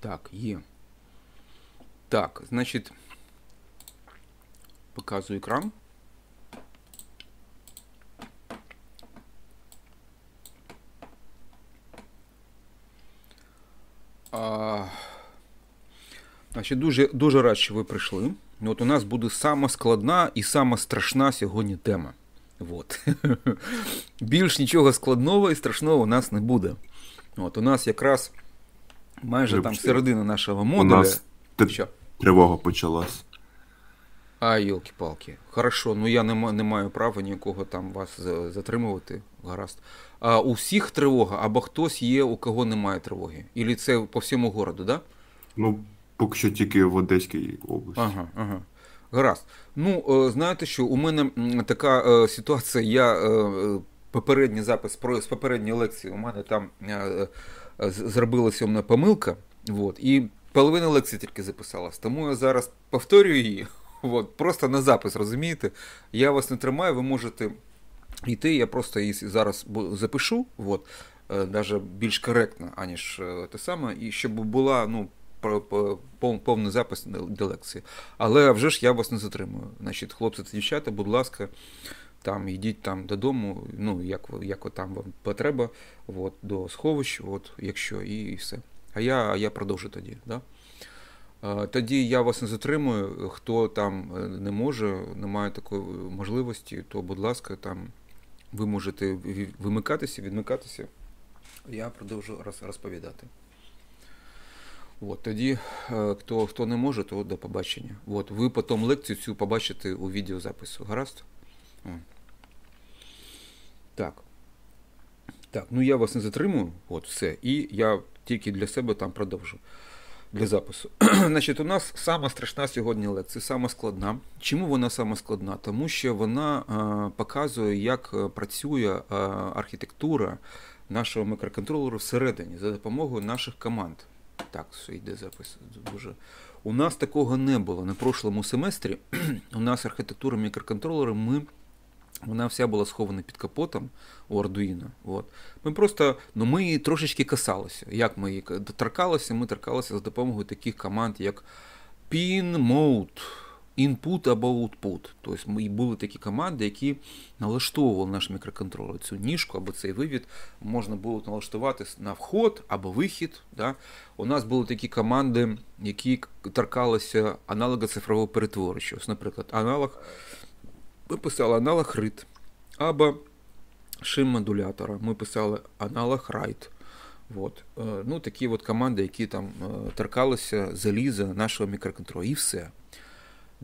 Так, є. Е. Так, значить, показую екран. А, Значить, Дуже дуже рад, що ви прийшли. Ну, от У нас буде сама складна і сама страшна сьогодні тема. От. Більш нічого складного і страшного у нас не буде. От У нас якраз майже Вибачте. там середина нашого модуля. У нас Що? Тривога почалась. А, йолки-палки. Хорошо, ну я не, не маю права ніякого там вас затримувати. Гаразд. А у всіх тривога, або хтось є, у кого немає тривоги. Ілі це по всьому городу, да? Ну, поки що тільки в Одеській області. Ага, ага. Гаразд. Ну, е, знаєте що, у мене така е, ситуація, я е, попередній запис про з попередньої лекції у мене там е, е, зробилася умна помилка. От, і половина лекції тільки записалась, тому я зараз повторюю її. От, просто на запис, розумієте? Я вас не тримаю, ви можете йти, я просто її зараз запишу, от, навіть е, більш коректно, аніж те саме, і щоб була, ну повний запис до лекції. Але вже ж я вас не затримую. Значить, хлопці та дівчата, будь ласка, там йдіть там додому, ну як як там вам потреба, от, до сховищ, от, якщо, і, і все. А я я продовжу тоді. Да? Тоді я вас не затримую. Хто там е, не може, не має такої е, можливості, то, будь ласка, там ви можете вимикатися, відмикатися. Я продовжу розповідати. От тоді, е, хто хто не може, то до побачення. От, ви потім лекцію цю побачите у відеозапису. Гаразд? Так. Так, ну я вас не затримую, от все. І я тільки для себе там продовжу для запису. Значить, у нас сама страшна сьогодні лекція, сама складна. Чому вона сама складна? Тому що вона а, е, показує, як е, працює а, архітектура нашого мікроконтролеру всередині за допомогою наших команд. Так, все йде запис. Дуже. У нас такого не було. На прошлому семестрі у нас архітектура мікроконтролера, ми, вона вся була схована під капотом у Arduino. От. Ми просто ну, ми її трошечки касалися. Як ми її торкалися? Ми торкалися за допомогою таких команд, як pin mode. Input або output. Тобто були такі команди, які налаштовували наш мікроконтролер. Цю ніжку або цей вивід можна було налаштувати на вход або вихід. Да? У нас були такі команди, які торкалися аналога цифрового перетворення. Наприклад, аналог ми писали аналог RIT або шим-модулятора. Ми писали аналог RIT. От. Е, ну, Такі от команди, які там е, торкалися заліза нашого мікроконтролю. І все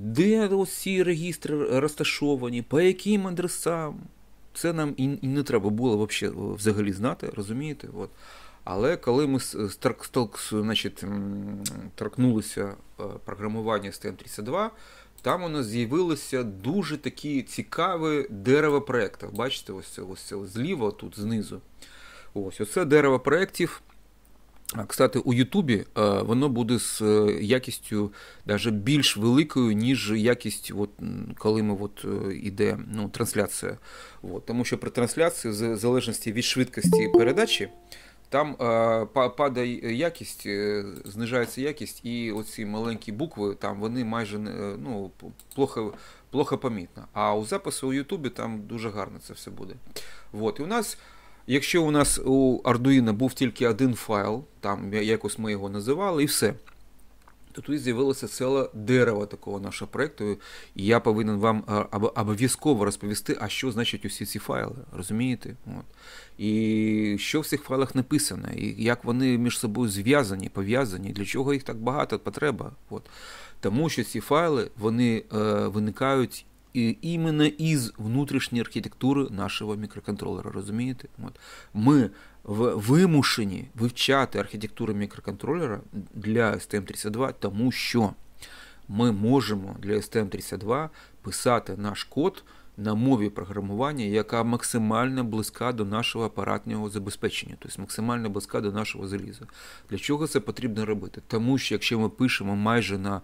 де ці регістри розташовані, по яким адресам. Це нам і не треба було е, взагалі знати, розумієте? От. Але коли ми значить, торкнулися е, програмування STM 32, там у нас з'явилися дуже такі цікаві дерево проєктів. Бачите, ось це ось це зліва, тут знизу. Ось оце дерево проєктів. Кстати, у Ютубі е, воно буде з е, якістю навіть більш великою, ніж якість, от, коли ми от, е, іде ну, трансляція. От, тому що при трансляції, в залежності від швидкості передачі, там е, падає якість, знижається якість, і оці маленькі букви там вони майже ну, плохо плохо помітно. А у запису у Ютубі там дуже гарно це все буде. От, і у нас... Якщо у нас у Arduino був тільки один файл, там якось ми його називали, і все. То тут з'явилося ціле дерево такого нашого проєкту, і я повинен вам е, обов'язково розповісти, а що значить усі ці файли, розумієте? От. І що в цих файлах написано, і як вони між собою зв'язані, пов'язані, для чого їх так багато потреба. От. Тому що ці файли вони е, виникають именно из внутрішньої архітектури нашого мікроконтролера. Розумієте? От. Ми вимушені вивчати архітектуру мікроконтролера для STM32, тому що ми можемо для STM32 писати наш код. На мові програмування, яка максимально близька до нашого апаратного забезпечення, тобто максимально близька до нашого заліза. Для чого це потрібно робити? Тому що якщо ми пишемо майже на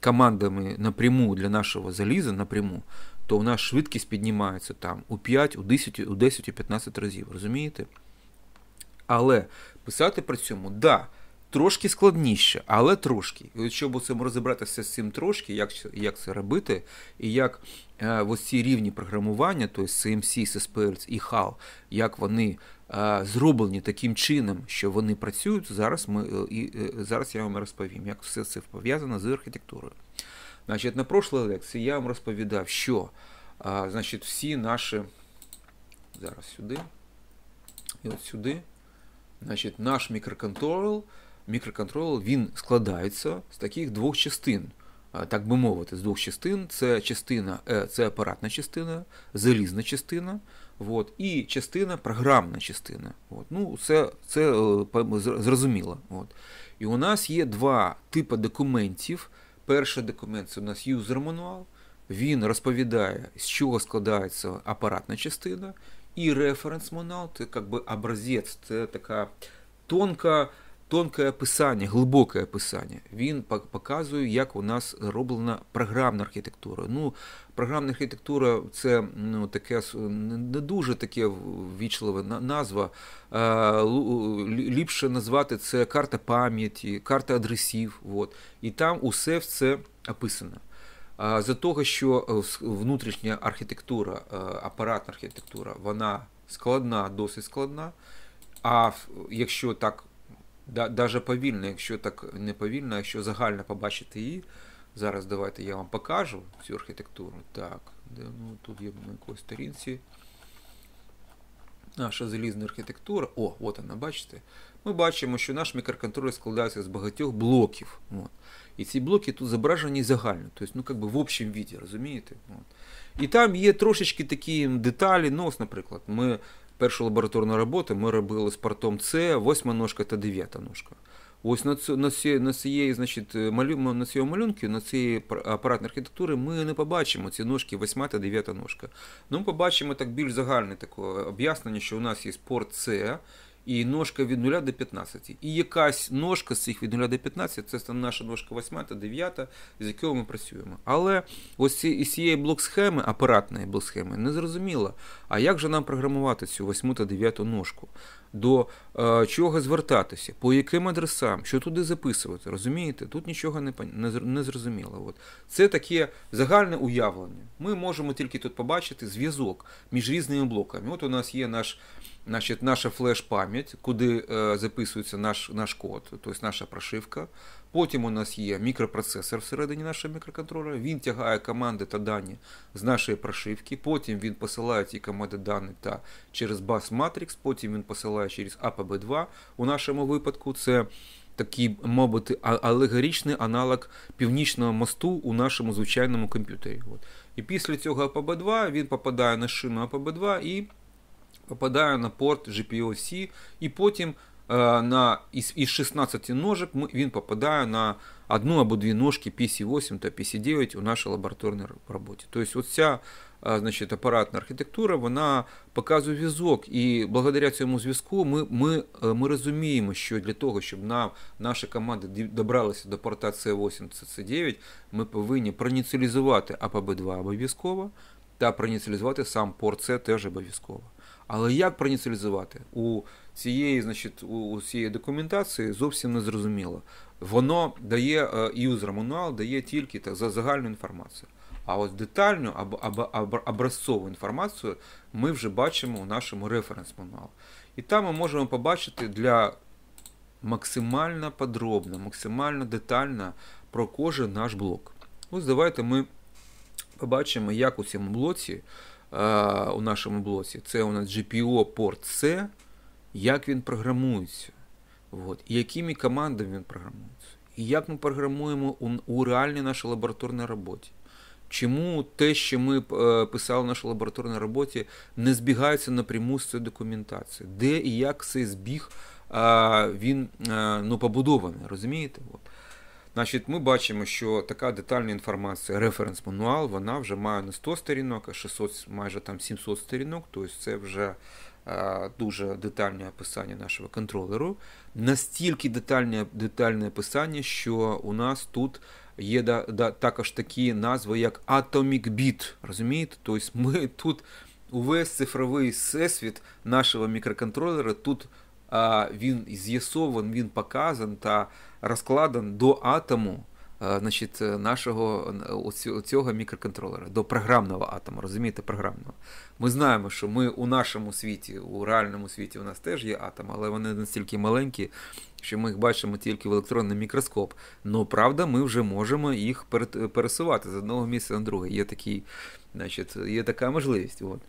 командами напряму для нашого заліза напряму, то у нас швидкість піднімається там у 5, у 10, у 10, у 15 разів. Розумієте? Але писати при цьому, да, трошки складніше, але трошки. І щоб цим розібратися з цим трошки, як як це робити, і як е, ось ці рівні програмування, тобто CMC, SSPL і HAL, як вони Е, зроблені таким чином, що вони працюють. Зараз ми е, і е, зараз я вам розповім, як все це пов'язано з архітектурою. Значить, на прошлій лекції я вам розповідав, що значить, всі наші зараз сюди і от сюди. Значить, Наш мікроконтрол, мікроконтрол він складається з таких двох частин. Так би мовити, з двох частин. Це частина, це апаратна частина, залізна частина. От. І частина програмна частина. От. Ну, Це це зрозуміло. От. І у нас є два типи документів. Перший документ це у нас юзер мануал. Він розповідає, з чого складається апаратна частина. І референс мануал це якби образець, це така тонка. Тонке описання, глибоке описання. Він показує, як у нас роблена програмна архітектура. Ну, програмна архітектура це ну, таке не дуже таке ввічлива назва. Ліпше назвати це карта пам'яті, карта адресів. От. І там усе це описано. За того, що е, внутрішня архітектура, е, апаратна архітектура, вона складна, досить складна. А якщо так, навіть повільно, якщо так не повільно, якщо загально побачити її. Зараз давайте я вам покажу цю архітектуру. Так, де, ну, тут є на якоїсь сторінці. Наша залізна архітектура. О, от вона, бачите? Ми бачимо, що наш мікроконтроль складається з багатьох блоків. От. І ці блоки тут зображені загально, тобто, ну, как би в общем віді, розумієте? От. І там є трошечки такі деталі. Ну, ось, наприклад, ми першу лабораторну роботу ми робили з портом С, восьма ножка та дев'ята ножка. Ось на цю ці, на цієї, значить, е, малю на цього малюнки, на цієї апаратної архітектури ми не побачимо ці ножки, восьма та дев'ята ножка. Ну, ми побачимо так більш загальне таке об'яснення, що у нас є порт С і ножка від 0 до 15. І якась ножка з цих від 0 до 15 це наша ножка 8 та 9, з якого ми працюємо. Але ось ці, із цієї блок-схеми, апаратної блок-схеми, не зрозуміло, а як же нам програмувати цю 8 та 9 ножку? До е, чого звертатися, по яким адресам, що туди записувати, розумієте? Тут нічого не не, не зрозуміло. От. Це таке загальне уявлення. Ми можемо тільки тут побачити зв'язок між різними блоками. От у нас є наш значит, наша флеш-пам'ять, куди е, записується наш наш код, тобто наша прошивка. Потім у нас є мікропроцесор всередині нашого мікроконтролера. Він тягає команди та дані з нашої прошивки. Потім він посилає ці команди дані та через бас Matrix, потім він посилає через apb 2 У нашому випадку це такий, мабуть, алегорічний аналог північного мосту у нашому звичайному комп'ютері. І після цього apb 2 він попадає на шину apb 2 і попадаю на порт GPLC і потім э, на, із, із 16 ножок він попадає на одну або дві ножки PC8 та PC9 у нашій лабораторній роботі. Тобто ця э, значить, апаратна архітектура вона показує візок, і благодаря цьому зв'язку ми ми, э, ми розуміємо, що для того, щоб нам, наша команда добралася до порта C8 C9, ми повинні проніціалізувати АПБ2 обов'язково та проніціалізувати сам порт C теж обов'язково. Але як проініціалізувати? У цієї значить, у цієї документації зовсім не зрозуміло. Воно дає е, юзер мануал дає тільки так, за загальну інформацію. А от детальну або або, або образцову інформацію ми вже бачимо у нашому референс мануалу. І там ми можемо побачити для максимально подробно, максимально детально про кожен наш блок. Ось давайте ми побачимо, як у цьому блоці. Е, у нашому блоці. Це у нас GPO порт C, як він програмується, От. і якими командами він програмується. І як ми програмуємо у, у реальній нашій лабораторній роботі. Чому те, що ми е, писали в нашій лабораторній роботі, не збігається напряму з цією документацією? Де і як цей збіг він е, ну, побудований, розумієте? От. Значить, ми бачимо, що така детальна інформація, референс-мануал, вона вже має не 100 сторінок, а 600, майже там 700 сторінок, тобто це вже е, дуже детальне описання нашого контролеру. Настільки детальне детальне описання, що у нас тут є да, да, також такі назви, як Atomic Bit. розумієте? Тобто ми тут увесь цифровий всесвіт нашого мікроконтролера тут він з'ясований, він показан та розкладен до атому е, значить, нашого е, цього мікроконтролера, до програмного атому, розумієте, програмного. Ми знаємо, що ми у нашому світі, у реальному світі у нас теж є атоми, але вони настільки маленькі, що ми їх бачимо тільки в електронний мікроскоп. Ну, правда, ми вже можемо їх пересувати з одного місця на друге. Є такий, значить, є така можливість. От.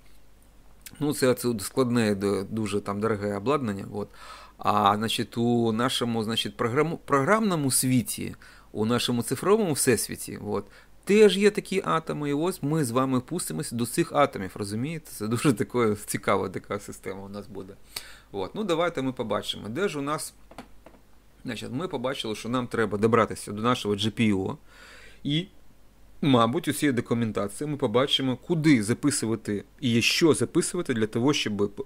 Ну, це, це складне, дуже там дороге обладнання. От. А значить, у нашому значить, програм, програмному світі, у нашому цифровому всесвіті, от, теж є такі атоми. І ось ми з вами пустимося до цих атомів. Розумієте? Це дуже такою цікава така система у нас буде. От. Ну, Давайте ми побачимо. Де ж у нас Значить, ми побачили, що нам треба добратися до нашого GPO і Мабуть, у цій документації ми побачимо, куди записувати і що записувати для того, щоб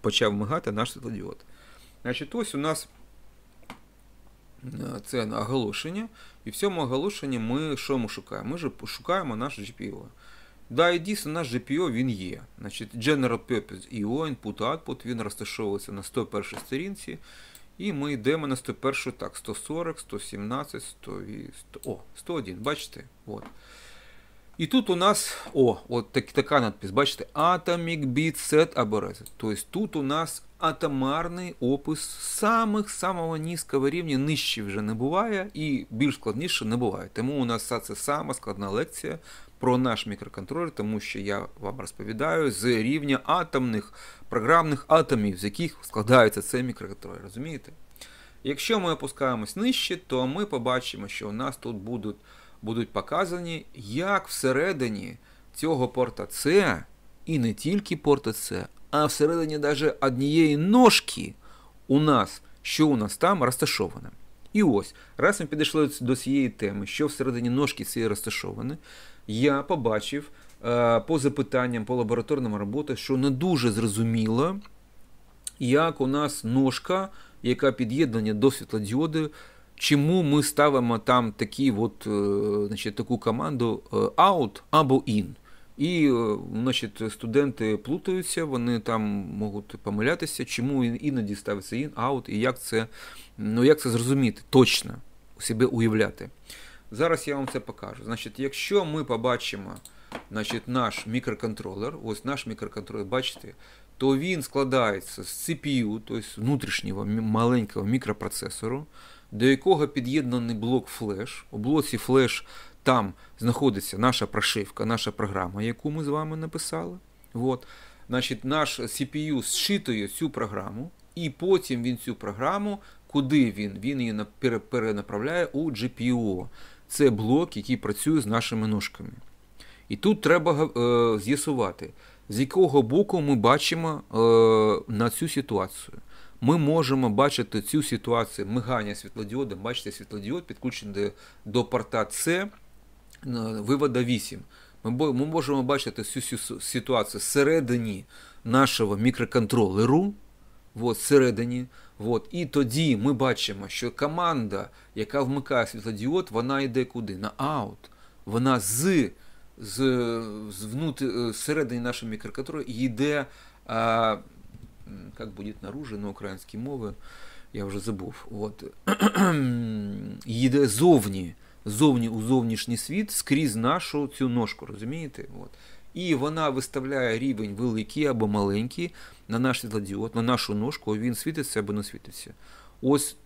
почав мигати наш світлодіод. Значить, ось у нас е, це оголошення. І в цьому оголошенні ми що ми шукаємо? Ми шукаємо наш GPO. Да, і дійсно, наш GPO він є. Значить, General Purpose IO, Input-Output, він розташовується на 101 сторінці. І ми йдемо на 101, так, 140, 117, 100, 100 о, 101, бачите? От. І тут у нас о, от так, така надпись, бачите, Atomic Beat Set Aberration. Тобто тут у нас атомарний опис самих самого низького рівня, нижче вже не буває, і більш складніше не буває. Тому у нас це сама складна лекція про наш мікроконтролер, тому що я вам розповідаю з рівня атомних програмних атомів, з яких складається цей мікроконтролер. розумієте? Якщо ми опускаємось нижче, то ми побачимо, що у нас тут будуть будуть показані, як всередині цього порта С, і не тільки порта С, а всередині навіть однієї ножки у нас, що у нас там розташоване. І ось, раз ми підійшли до цієї теми, що всередині ножки цієї розташоване, я побачив е, по запитанням по лабораторним роботам, що не дуже зрозуміло, як у нас ножка, яка під'єднання до світлодіоди, чому ми ставимо там такі от, э, значить, таку команду э, out або in. І е, значить, студенти плутаються, вони там можуть помилятися, чому іноді ставиться in, out, і як це ну, як це зрозуміти, точно себе уявляти. Зараз я вам це покажу. Значить, Якщо ми побачимо значить, наш мікроконтролер, ось наш мікроконтролер, бачите, то він складається з CPU, тобто внутрішнього маленького мікропроцесору до якого під'єднаний блок флеш. У блоці флеш там знаходиться наша прошивка, наша програма, яку ми з вами написали. От. Значить, Наш CPU зчитує цю програму, і потім він цю програму, куди він? Він її перенаправляє у GPO. Це блок, який працює з нашими ножками. І тут треба е, з'ясувати, з якого боку ми бачимо е, на цю ситуацію ми можемо бачити цю ситуацію мигання світлодіода, Бачите, світлодіод підключений до порта С вивода 8. Ми можемо бачити цю ситуацію всередині нашого мікроконтролеру. От, всередині. От. І тоді ми бачимо, що команда, яка вмикає світлодіод, вона йде куди? На аут. Вона з з, з внутр... Е, всередині нашого мікроконтролю йде как будет наружу на українській мові, я вже забув. От їде зовні, зовні у зовнішній світ скрізь нашу цю ножку, розумієте? От. І вона виставляє рівень великий або маленький на наш світлодіод, на нашу ножку, він світиться або не світиться. Ось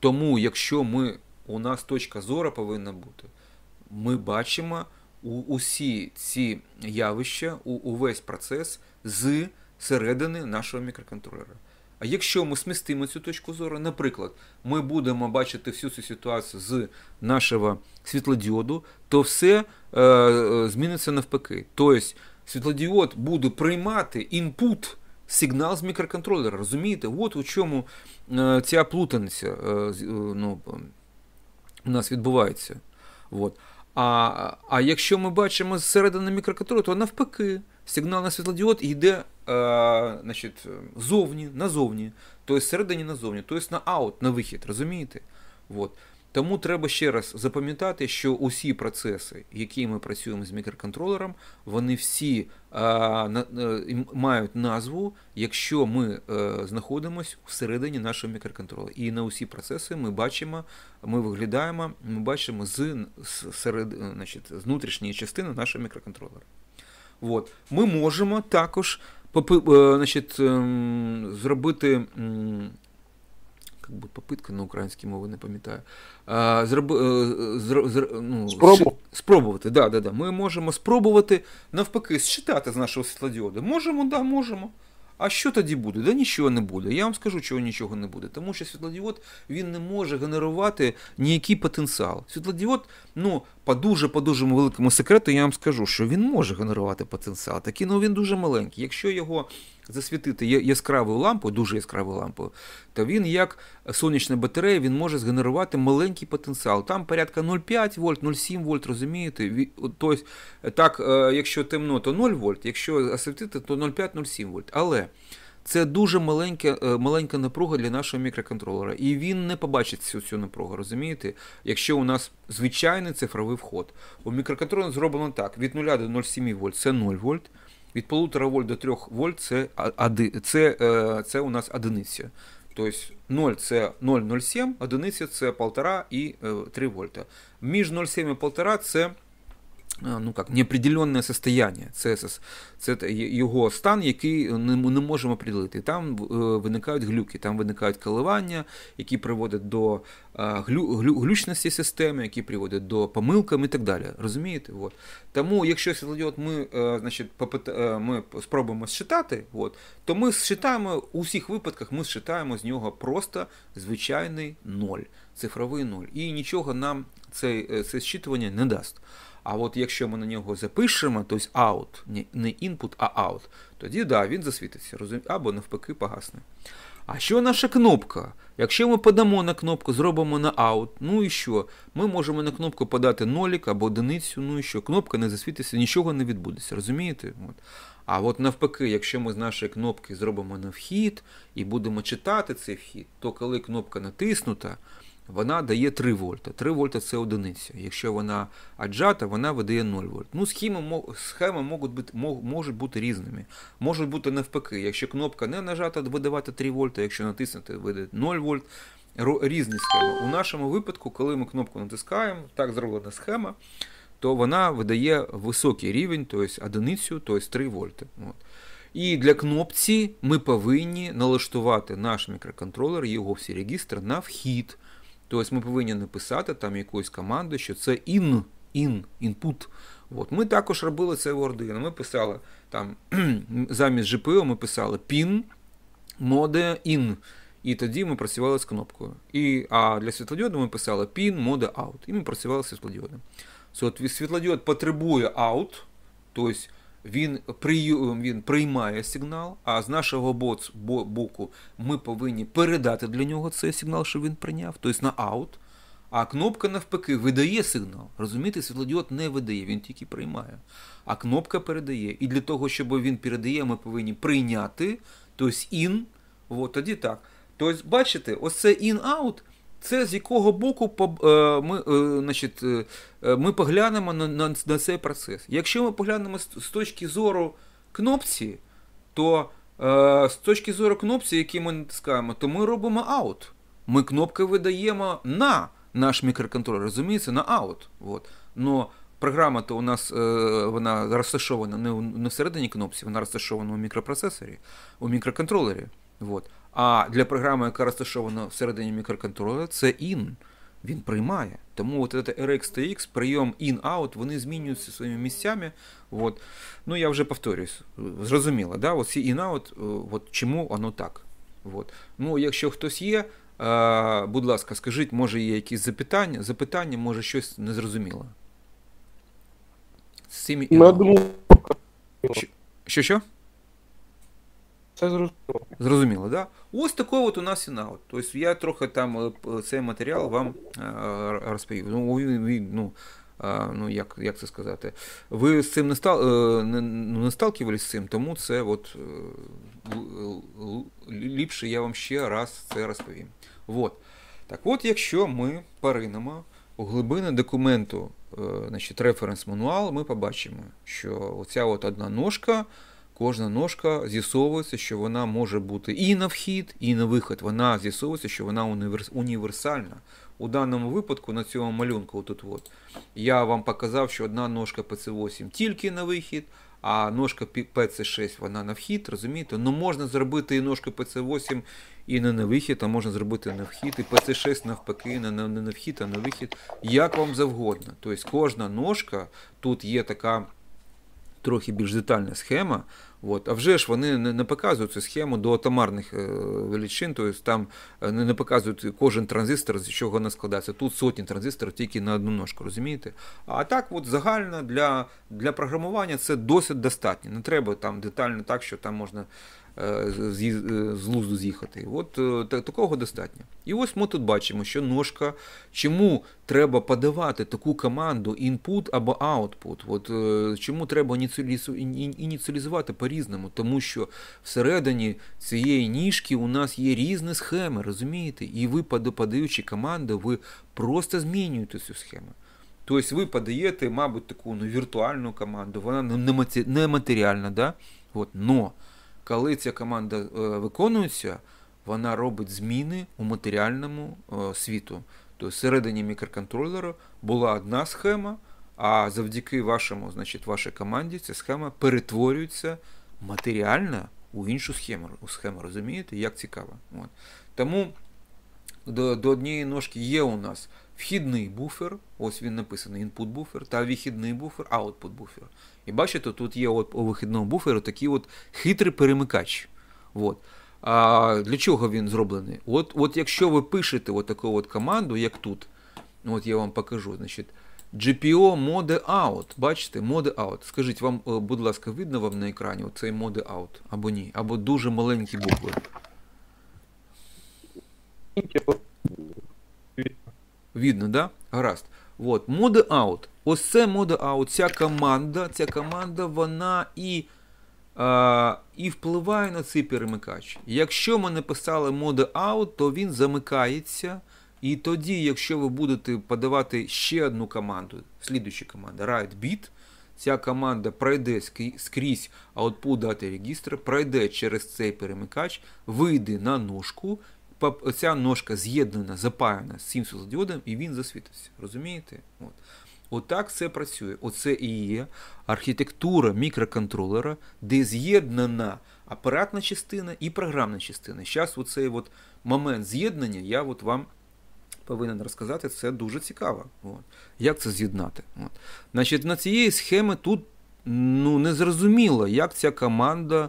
тому, якщо ми, у нас точка зору повинна бути, ми бачимо усі ці явища, увесь процес з середини нашого мікроконтролера. А якщо ми смістимо цю точку зору, наприклад, ми будемо бачити всю цю ситуацію з нашого світлодіоду, то все е, е зміниться навпаки. Тобто світлодіод буде приймати інпут сигнал з мікроконтролера. Розумієте? От у чому е, ця плутаниця е, е, ну, у нас відбувається. От. А а якщо ми бачимо зсередини мікроконтролю, то навпаки, сигнал на світлодіод йде е, значить, зовні, назовні, тобто всередині назовні, тобто на аут, на вихід, розумієте? От. Тому треба ще раз запам'ятати, що усі процеси, які ми працюємо з мікроконтролером, вони всі е, на, е, мають назву, якщо ми е, знаходимося всередині нашого мікроконтролера. І на усі процеси ми бачимо, ми виглядаємо, ми бачимо з, з серед, значить, з внутрішньої частини нашого мікроконтролера. От. Ми можемо також. Е, значить, ем, зробити. Як би попитка на українській мові, не пам'ятаю. Зроб... Зр... Е, Зр... Ну, Спробу. Спробувати. Да, да, да. Ми можемо спробувати навпаки, считати з нашого світлодіоду. Можемо, да, можемо. А що тоді буде? Да нічого не буде. Я вам скажу, чого нічого не буде. Тому що світлодіод він не може генерувати ніякий потенціал. Світлодіод, ну, по дуже по дуже великому секрету, я вам скажу, що він може генерувати потенціал, такий, ну він дуже маленький. Якщо його засвітити яскравою лампою, дуже яскравою лампою, то він, як сонячна батарея, він може згенерувати маленький потенціал. Там порядка 0,5 вольт, 0,7 вольт, розумієте? Тобто, так, е, якщо темно, то 0 вольт, якщо освітити, то 0,5-0,7 вольт. Але це дуже маленька е, маленька напруга для нашого мікроконтролера. І він не побачить цю цю напругу, розумієте? Якщо у нас звичайний цифровий вход. У мікроконтролера зроблено так: від 0 до 0,7 вольт це 0 вольт. Від полутора вольт до 3 вольт це це, е, це у нас одиниця. Тобто 0 це 0,07, одиниця це 1,5 і 3 е, вольта. Між 0,7 і 1,5 це Е, ну как, неопределенне состояння. Це це його стан, який ми не можемо определити. Там е, виникають глюки, там виникають коливання, які приводять до е, глю, глю, глючності системи, які приводять до помилкам і так далі. Розумієте? От. Тому, якщо світлодіод ми значить, ми спробуємо считати, от, то ми считаємо у всіх випадках ми считаємо з нього просто звичайний ноль, цифровий ноль. І нічого нам це, це считування не дасть. А от якщо ми на нього запишемо, тобто out, не input, а out, тоді да, він засвітиться, розуміє, або навпаки погасне. А що наша кнопка? Якщо ми подамо на кнопку, зробимо на out, ну і що? Ми можемо на кнопку подати нолік або одиницю, ну і що, кнопка не засвітиться, нічого не відбудеться, розумієте? От. А от навпаки, якщо ми з нашої кнопки зробимо на вхід і будемо читати цей вхід, то коли кнопка натиснута, вона дає 3 вольта. 3 вольта це одиниця. Якщо вона аджата, вона видає 0 вольт. Ну, схеми, схеми можуть бути можуть бути різними. Можуть бути навпаки. Якщо кнопка не нажата, видавати 3 вольта, якщо натиснути, видає 0 вольт. Різні схеми. У нашому випадку, коли ми кнопку натискаємо, так зроблена схема, то вона видає високий рівень, тобто одиницю, тобто 3 вольти. От. І для кнопці ми повинні налаштувати наш мікроконтролер, його всі регістри на вхід. Тобто ми повинні написати там якоїсь команди, що це in, in, input. От. Ми також робили це в Ордино. Ми писали там замість GPO ми писали pin mode in. І тоді ми працювали з кнопкою. І, А для світлодіоду ми писали pin, mode out. І ми працювали з світлодіодом. Світлодіод потребує out. тобто він він приймає сигнал, а з нашого боц боку ми повинні передати для нього цей сигнал, що він прийняв, тобто на аут. А кнопка навпаки видає сигнал. Розумієте, світлодіод не видає, він тільки приймає. А кнопка передає. І для того, щоб він передає, ми повинні прийняти, тобто in. От тоді так. Тобто, бачите, ось це in-out це з якого боку е, ми е, значить, е, ми поглянемо на, на, на цей процес. Якщо ми поглянемо з, з точки зору кнопці, то з точки зору кнопці, які ми натискаємо, то ми робимо аут. Ми кнопки видаємо на наш мікроконтроль, розуміється, на аут. От. Но програма то у нас вона розташована не всередині кнопці, вона розташована у мікропроцесорі, у мікроконтролері. От. А для програми, яка розташована всередині мікроконтролера, це IN. Він приймає. Тому от этот RX TX, прийом in-out, вони змінюються своїми місцями. От. Ну я вже повторюсь, зрозуміло, да? от ці in-out, от чому воно так. От. Ну, Якщо хтось є, е, будь ласка, скажіть, може є якісь запитання, запитання, може щось незрозуміло. Ну, що що? Це зрозуміло. Зрозуміло, да? Ось такий от у нас фінал. Тобто я трохи там е, цей матеріал вам е, розповів. Ну, він, ну, е, ну як як це сказати, ви з цим не стал, не, ну, не сталкивались з цим, тому це от ліпше я вам ще раз це розповім. От. Так от, якщо ми поринемо у глибини документу, значить, референс мануал, ми побачимо, що оця от одна ножка. Кожна ножка з'ясовується, що вона може бути і на вхід, і на вихід. Вона з'ясовується, що вона універсальна. У даному випадку на цьому малюнку тут от, я вам показав, що одна ножка ПЦ8 тільки на вихід, а ножка pc 6 вона на вхід. розумієте? Ну Можна зробити і ножку ПЦ8 і не на вихід, а можна зробити на вхід, і ПЦ6 навпаки, не на вхід, а на вихід. Як вам завгодно. Тобто Кожна ножка тут є така трохи більш детальна схема. От. А вже ж вони не, показують цю схему до атомарних е, величин, тобто там е, не показують кожен транзистор, з чого вона складається. Тут сотні транзисторів тільки на одну ножку, розумієте? А так, от загально для для програмування це досить достатньо. Не треба там детально так, що там можна Е, з е, лузду з'їхати. От е, такого достатньо. І ось ми тут бачимо, що ножка, чому треба подавати таку команду input або output. От Чому треба ініціалізувати по-різному? Тому що всередині цієї ніжки у нас є різні схеми, розумієте? І ви, подаючи команду, ви просто змінюєте цю схему. Тобто ви подаєте, мабуть, таку ну, віртуальну команду, вона нематеріальна. да? От, но коли ця команда е, виконується, вона робить зміни у матеріальному е, світу. Тобто всередині мікроконтролера була одна схема, а завдяки вашому, значить, вашій команді ця схема перетворюється матеріально у іншу схему. У схему, розумієте, як цікаво. От. Тому до до однієї ножки є у нас вхідний буфер, ось він написаний input буфер, та вихідний буфер, output буфер. І бачите, тут є от у вихідному буферу такий от хитрий перемикач. От. А Для чого він зроблений? От от якщо ви пишете от таку от команду, як тут, от я вам покажу. значить, GPO mode out. Бачите, mode out. Скажіть, вам, е, будь ласка, видно вам на екрані цей mode out або ні, або дуже маленькі букви. Видно, да? Гаразд. От, Моди аут. Ось це мода аут. Ця команда ця команда, вона і а, і впливає на цей перемикач. Якщо ми написали моди аут, то він замикається. І тоді, якщо ви будете подавати ще одну команду, слідуюча команда beat, ця команда пройде скрізь output дати регістр, пройде через цей перемикач, вийде на ножку ця ножка з'єднана, запаяна з цим світлодіодом, і він засвітився. Розумієте? От. Отак це працює. Оце і є архітектура мікроконтролера, де з'єднана апаратна частина і програмна частина. Зараз оцей от момент з'єднання я от вам повинен розказати. Це дуже цікаво. От. Як це з'єднати? Значить, На цієї схеми тут ну, не зрозуміло, як ця команда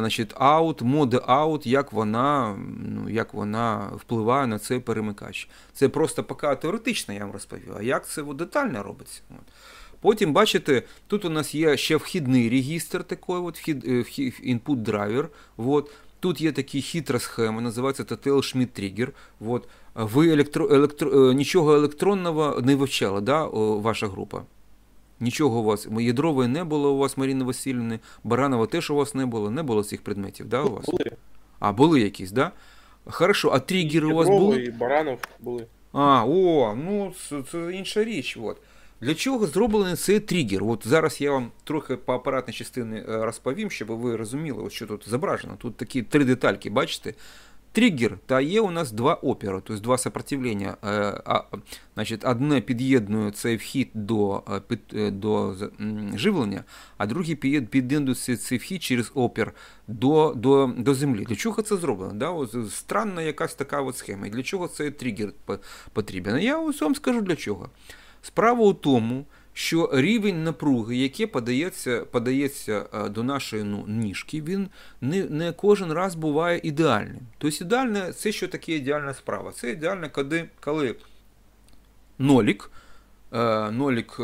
значить, аут, моди аут, як вона ну, як вона впливає на цей перемикач. Це просто поки теоретично я вам розповів, а як це детально робиться. От. Потім, бачите, тут у нас є ще вхідний регістр, такий, от, вхід, е, input driver. От. Тут є такі хитра схема, називається TTL Schmidt Trigger. От. Ви електро, електро, е, нічого електронного не вивчали, да, ваша група. Нічого у вас, ядрової не було у вас, Маріни Васильівни, Баранова теж у вас не було, не було цих предметів, да, у вас? Були. А, були якісь, да? Хорошо, а тригери у вас були? і Баранов були. А, о, ну це, це інша річ. От. Для чого зроблений цей тригер? От зараз я вам трохи по апаратній частині е, розповім, щоб ви розуміли, що тут зображено. Тут такі три детальки, бачите? Триггер та є у нас два опера, то есть два сопротивлення. Э, Значить, Одне під'єднує цей вхід до э, э, до живлення, а другий під'єднує цей вхід через опір до до, до землі. Для чого це зроблено? Да? Ось Странна якась така от схема. Для чого цей триггер потрібен? Я вам скажу для чого. Справа у тому, що рівень напруги, яке подається подається е, до нашої ну, ніжки, він не не кожен раз буває ідеальним. Тобто ідеальне це що таке ідеальна справа. Це ідеальне, коли коли нолік, е, нолік е,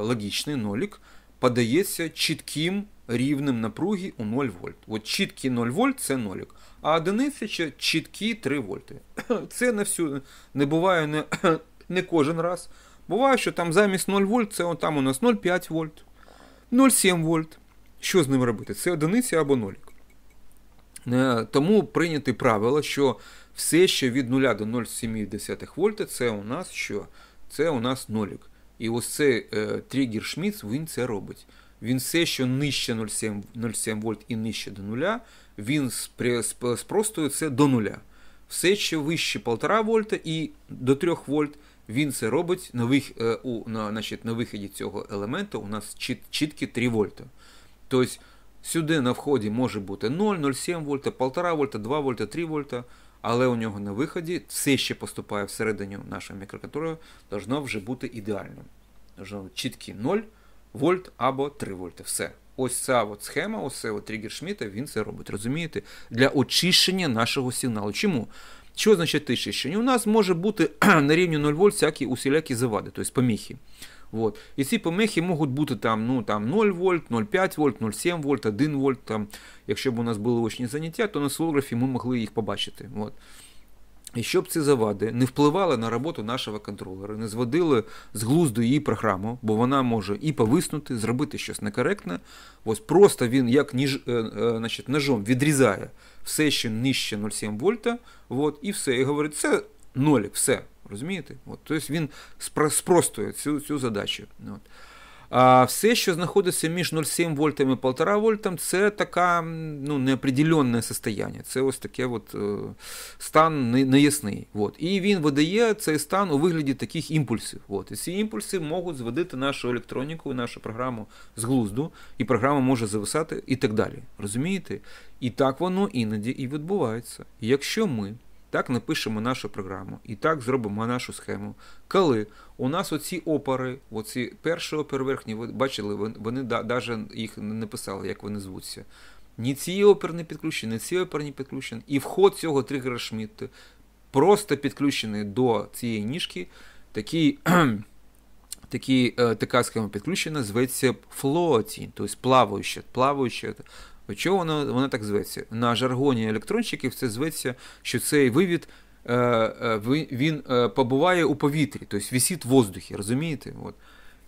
логічний нолік подається чітким рівнем напруги у 0 вольт. От чіткий 0 вольт це нолік. А одиниця чіткі 3 вольти. Це не всю не буває не, не кожен раз. Буває, що там замість 0 вольт, це там у нас 0,5 вольт, 0,7 вольт. Що з ним робити? Це одиниця або нолік. Е, тому прийняти правило, що все, що від 0 до 0,7 вольта, це у нас що? Це у нас нолік. І ось цей е, тригер Шміц, він це робить. Він все, що нижче 0,7 вольт і нижче до нуля, він спростує це до нуля. Все, що вище 1,5 вольта і до 3 вольт він це робить на вих... Е, у, на, значить, на виході цього елемента у нас чіт, чіткі 3 вольта. Тобто сюди на вході може бути 0,07 0,7 вольта, 1,5 вольта, 2 вольта, 3 вольта, але у нього на виході все ще поступає всередині нашої мікроконтролера, должно вже бути ідеальним. чіткі 0 вольт або 3 вольта. Все. Ось ця от схема, ось цей от тригер Шміта, він це робить, розумієте? Для очищення нашого сигналу. Чому? Що значить тише У нас може бути на рівні 0 вольт всякі усілякі завади, тобто поміхи. От. І ці помехи можуть бути там, ну, там 0 вольт, 0,5 вольт, 0,7 вольт, 1 вольт. Там. Якщо б у нас були очні заняття, то на солографі ми могли їх побачити. От. І щоб ці завади не впливали на роботу нашого контролера, не зводили з глузду її програму, бо вона може і повиснути, зробити щось некоректне. Ось просто він як ніж, е, е, значить, ножом відрізає все, що нижче 0,7 вольта, от, і все. І говорить, це нолік, все. розумієте? От, Тобто він спростує цю цю задачу. От. А все, що знаходиться між 0,7 вольтом і 1,5 вольтам, це така ну, неопределенне состояння. Це ось таке от, е, стан неясний. От. І він видає цей стан у вигляді таких імпульсів. От. І ці імпульси можуть зводити нашу електроніку і нашу програму з глузду, і програма може зависати і так далі. Розумієте? І так воно іноді і відбувається. Якщо ми так напишемо нашу програму і так зробимо нашу схему. Коли у нас оці опори, оці перші опери верхні, ви бачили, вони навіть їх не писали, як вони звуться. Ні ці опер не підключені, ні ці опер не підключені. І вход цього тригера Шмітта просто підключений до цієї ніжки. Такий, такі, е, така схема підключена, зветься floating, тобто плаваюча, плаваюча Чого воно воно так зветься? На жаргоні електронщиків це зветься, що цей вивід е, е, він е, побуває у повітрі, тобто висить в воздухі, розумієте? От.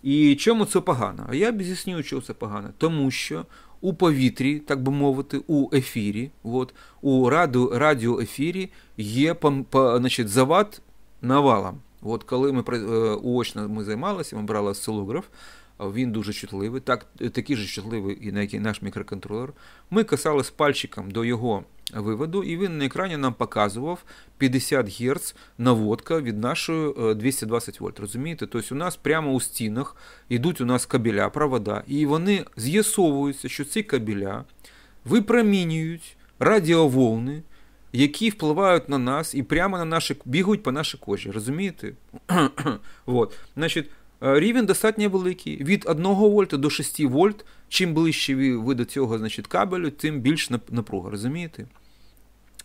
І чому це погано? А я об'яснюю, чому це погано. Тому що у повітрі, так би мовити, у ефірі, от, у раду, радіоефірі є по, по, значить, завад навалом. От Коли ми е, очно ми займалися, ми брали осцилограф, він дуже чутливий, так, такий же чутливий, і на який наш мікроконтролер. Ми касали з пальчиком до його виводу, і він на екрані нам показував 50 Гц наводка від нашої 220 е, вольт. Розумієте? Тобто у нас прямо у стінах йдуть у нас кабеля, провода, і вони з'ясовуються, що ці кабеля випромінюють радіоволни. Які впливають на нас і прямо на наші бігають по нашій кожі, розумієте? вот. Значить, Е, рівень достатньо великий від 1 вольт до 6 вольт. Чим ближче ви до цього значить, кабелю, тим більш напруга, розумієте?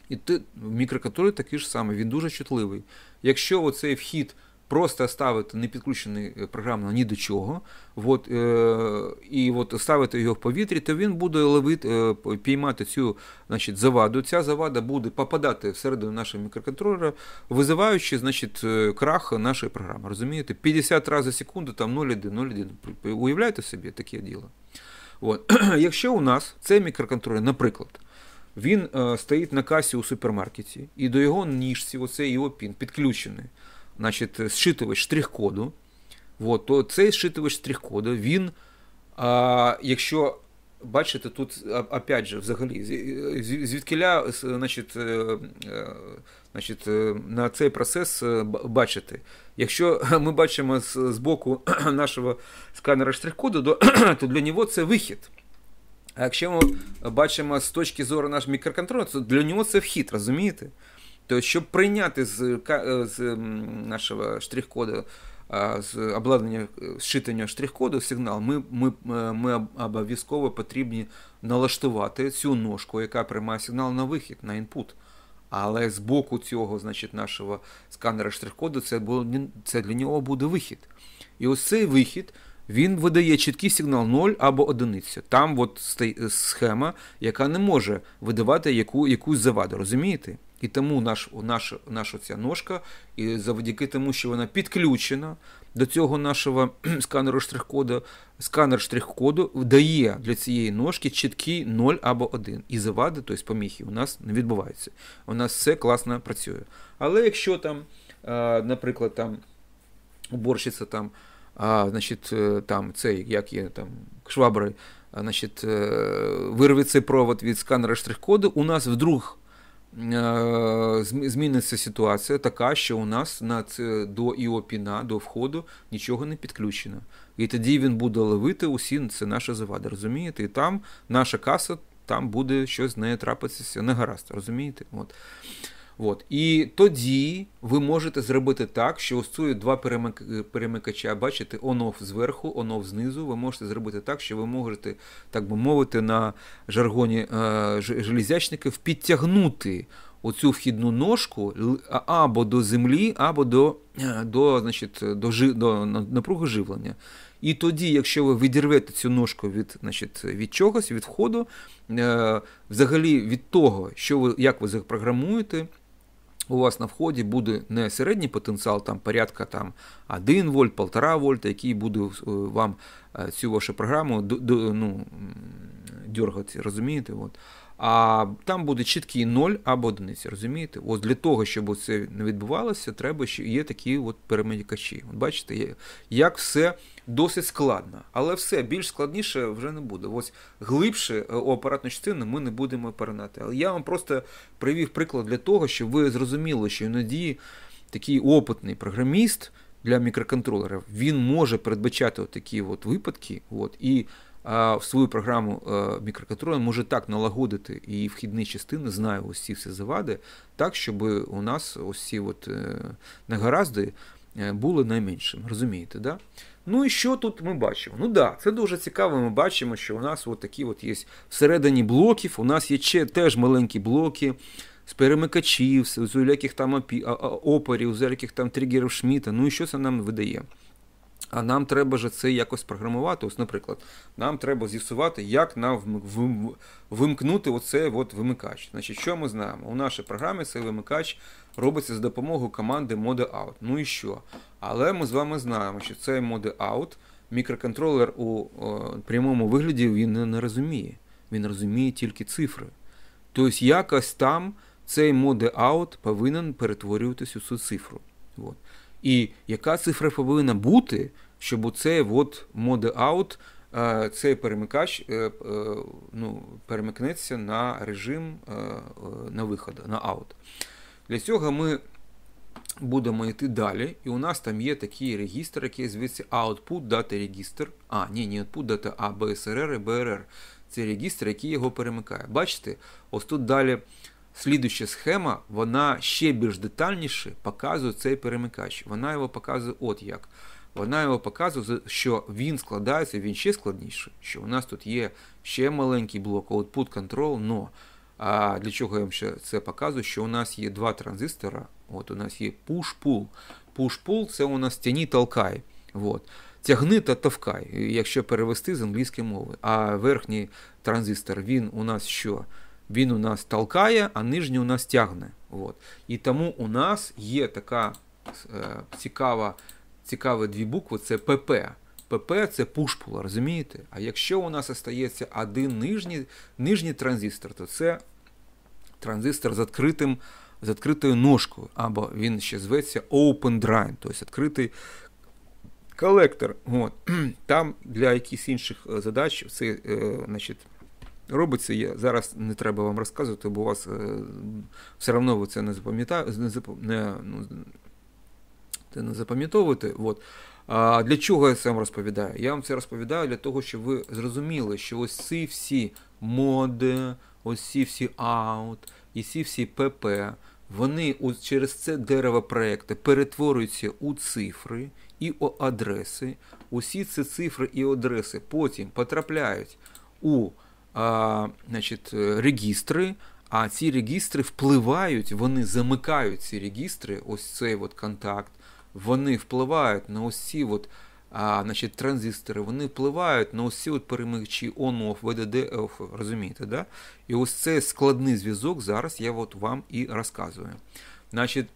І мікроконтроль такий ж самий, він дуже чутливий. Якщо оцей вхід просто ставити не підключений е, програмно ні до чого, от, е, і от ставити його в повітрі, то він буде ловити, е, піймати цю значить, заваду. Ця завада буде попадати всередину нашого мікроконтролера, визиваючи значить, крах нашої програми. розумієте? 50 разів за секунду, там 0,1, 0,1. Уявляєте собі таке діло? От. Якщо у нас цей мікроконтролер, наприклад, він е, стоїть на касі у супермаркеті, і до його ніжці, оцей його пін підключений значить, зшитувач штрих-коду, От, то цей зшитувач штрих-коду, він, а, якщо бачите, тут опять же, взагалі, звідкиля е, значить, е, е, значить, на цей процес бачити. Якщо ми бачимо з боку нашого сканера штрих-коду, то для нього це вихід. А якщо ми бачимо з точки зору наш мікроконтроль, то для нього це вхід, розумієте? Тобто, щоб прийняти з з э, э, нашого штрих-коду з обладнання зчитання э, штрих-коду сигнал, ми ми, ми обов'язково потрібні налаштувати цю ножку, яка приймає сигнал на вихід, на інпут. Але з боку цього, значить, нашого сканера штрих-коду, це це для нього буде вихід. І ось цей вихід він видає чіткий сигнал 0 або 1. Там от е, схема, яка не може видавати яку, якусь заваду, розумієте? І тому наш, наш, наша ця ножка, і завдяки тому, що вона підключена до цього нашого сканеру штрих-коду, сканер штрих-коду дає для цієї ножки чіткі 0 або 1. І завади, тобто поміхи, у нас не відбуваються. У нас все класно працює. Але якщо там, е, наприклад, там уборщиця там а, значить, е, там цей, як є там швабри, а, значить, е, вирве цей провод від сканера штрих-коду, у нас вдруг. Е, зміниться ситуація така, що у нас до ІОПіна, до входу нічого не підключено. І тоді він буде ловити усі це наша завада, розумієте? І там наша каса, там буде щось з нею трапитися, не ну, гаразд, розумієте? От. От. І тоді ви можете зробити так, що ось ці два перемикача, бачите, онов зверху, онов знизу. Ви можете зробити так, що ви можете, так би мовити, на жаргоні е, железячників підтягнути оцю вхідну ножку або до землі, або до е, до, значить, до, жи, до напруги живлення. І тоді, якщо ви відірвете цю ножку від значить, від чогось, від входу, е, взагалі від того, що ви, як ви запрограмуєте у вас на вході буде не середній потенціал, там порядка там, 1 вольт, 1,5 вольта, який буде е, вам е, цю вашу програму ну, дергати, розумієте? От. А там буде чіткий 0 або 1, розумієте? Ось Для того, щоб це не відбувалося, треба, що є такі от перемикачі. От Бачите, як все досить складно. Але все більш складніше вже не буде. Ось глибше е, у апаратну частину ми не будемо перенати. Але я вам просто привів приклад для того, щоб ви зрозуміли, що іноді такий опитний програміст для мікроконтролерів він може передбачати такі от випадки. От, і а в свою програму е, мікроконтролю може так налагодити і вхідні частини, знаю ось ці всі завади, так, щоб у нас ось ці от е, негаразди були найменшими. Розумієте, да? Ну і що тут ми бачимо? Ну да, це дуже цікаво. Ми бачимо, що у нас от такі от є всередині блоків. У нас є ще теж маленькі блоки з перемикачів, з яких там опорів, з яких там тригерів Шміта. Ну і що це нам видає? А нам треба же це якось програмувати. Ось, наприклад, нам треба з'ясувати, як нам вимкнути оцей от вимикач. Значить, що ми знаємо? У нашій програмі цей вимикач робиться за допомогою команди modeout. Ну і що? Але ми з вами знаємо, що цей modeout мікроконтролер у о, прямому вигляді він не, розуміє. Він розуміє тільки цифри. Тобто, якось там цей modeout повинен перетворюватися у цю цифру. От. І яка цифра повинна бути, щоб оцей от моди-аут, е, цей перемикач е, е, ну, перемикнеться на режим на виходу, на аут. Для цього ми будемо йти далі, і у нас там є такий регістр, який звідси Output Data Register. А, ні, не Output Data, а BSRR і BRR. Це регістр, який його перемикає. Бачите, ось тут далі. Слідуюча схема, вона ще більш детальніше показує цей перемикач. Вона його показує от як. Вона його показує, що він складається, він ще складніший, що у нас тут є ще маленький блок output control, но а для чого я вам ще це показую? Що у нас є два транзистора. От У нас є push-pull. Push-pull це у нас тяні толкай. От. Тягни та товкай, якщо перевести з англійської мови. А верхній транзистор, він у нас що? Він у нас толкає, а нижній у нас тягне. От. І тому у нас є така е, цікава, цікаві дві букви це ПП. ПП це пушпула, розумієте? А якщо у нас остається один нижній нижній транзистор, то це транзистор з відкритим, з відкритою ножкою, або він ще зветься Open Drain, тобто відкритий колектор. От. Там для якихось інших е, задач це, е, значить, робиться. Я зараз не треба вам розказувати, бо у вас е, все одно ви це не запам'ятаєте, не, ну, це не запам'ятовуєте. От. А Для чого я це вам розповідаю? Я вам це розповідаю для того, щоб ви зрозуміли, що ось ці всі моди, ось ці всі аут, і ці всі ПП, вони через це дерево проекти перетворюються у цифри і у адреси. Усі ці цифри і адреси потім потрапляють у значить, регістри. А ці регістри впливають, вони замикають ці регістри, ось цей от контакт. Вони впливають на ось ці от, а, значить, транзистори, вони впливають на ось ці от перемикчі on-off, VDD, е, розумієте, да? І ось цей складний зв'язок зараз я от вам і розказую. Значить,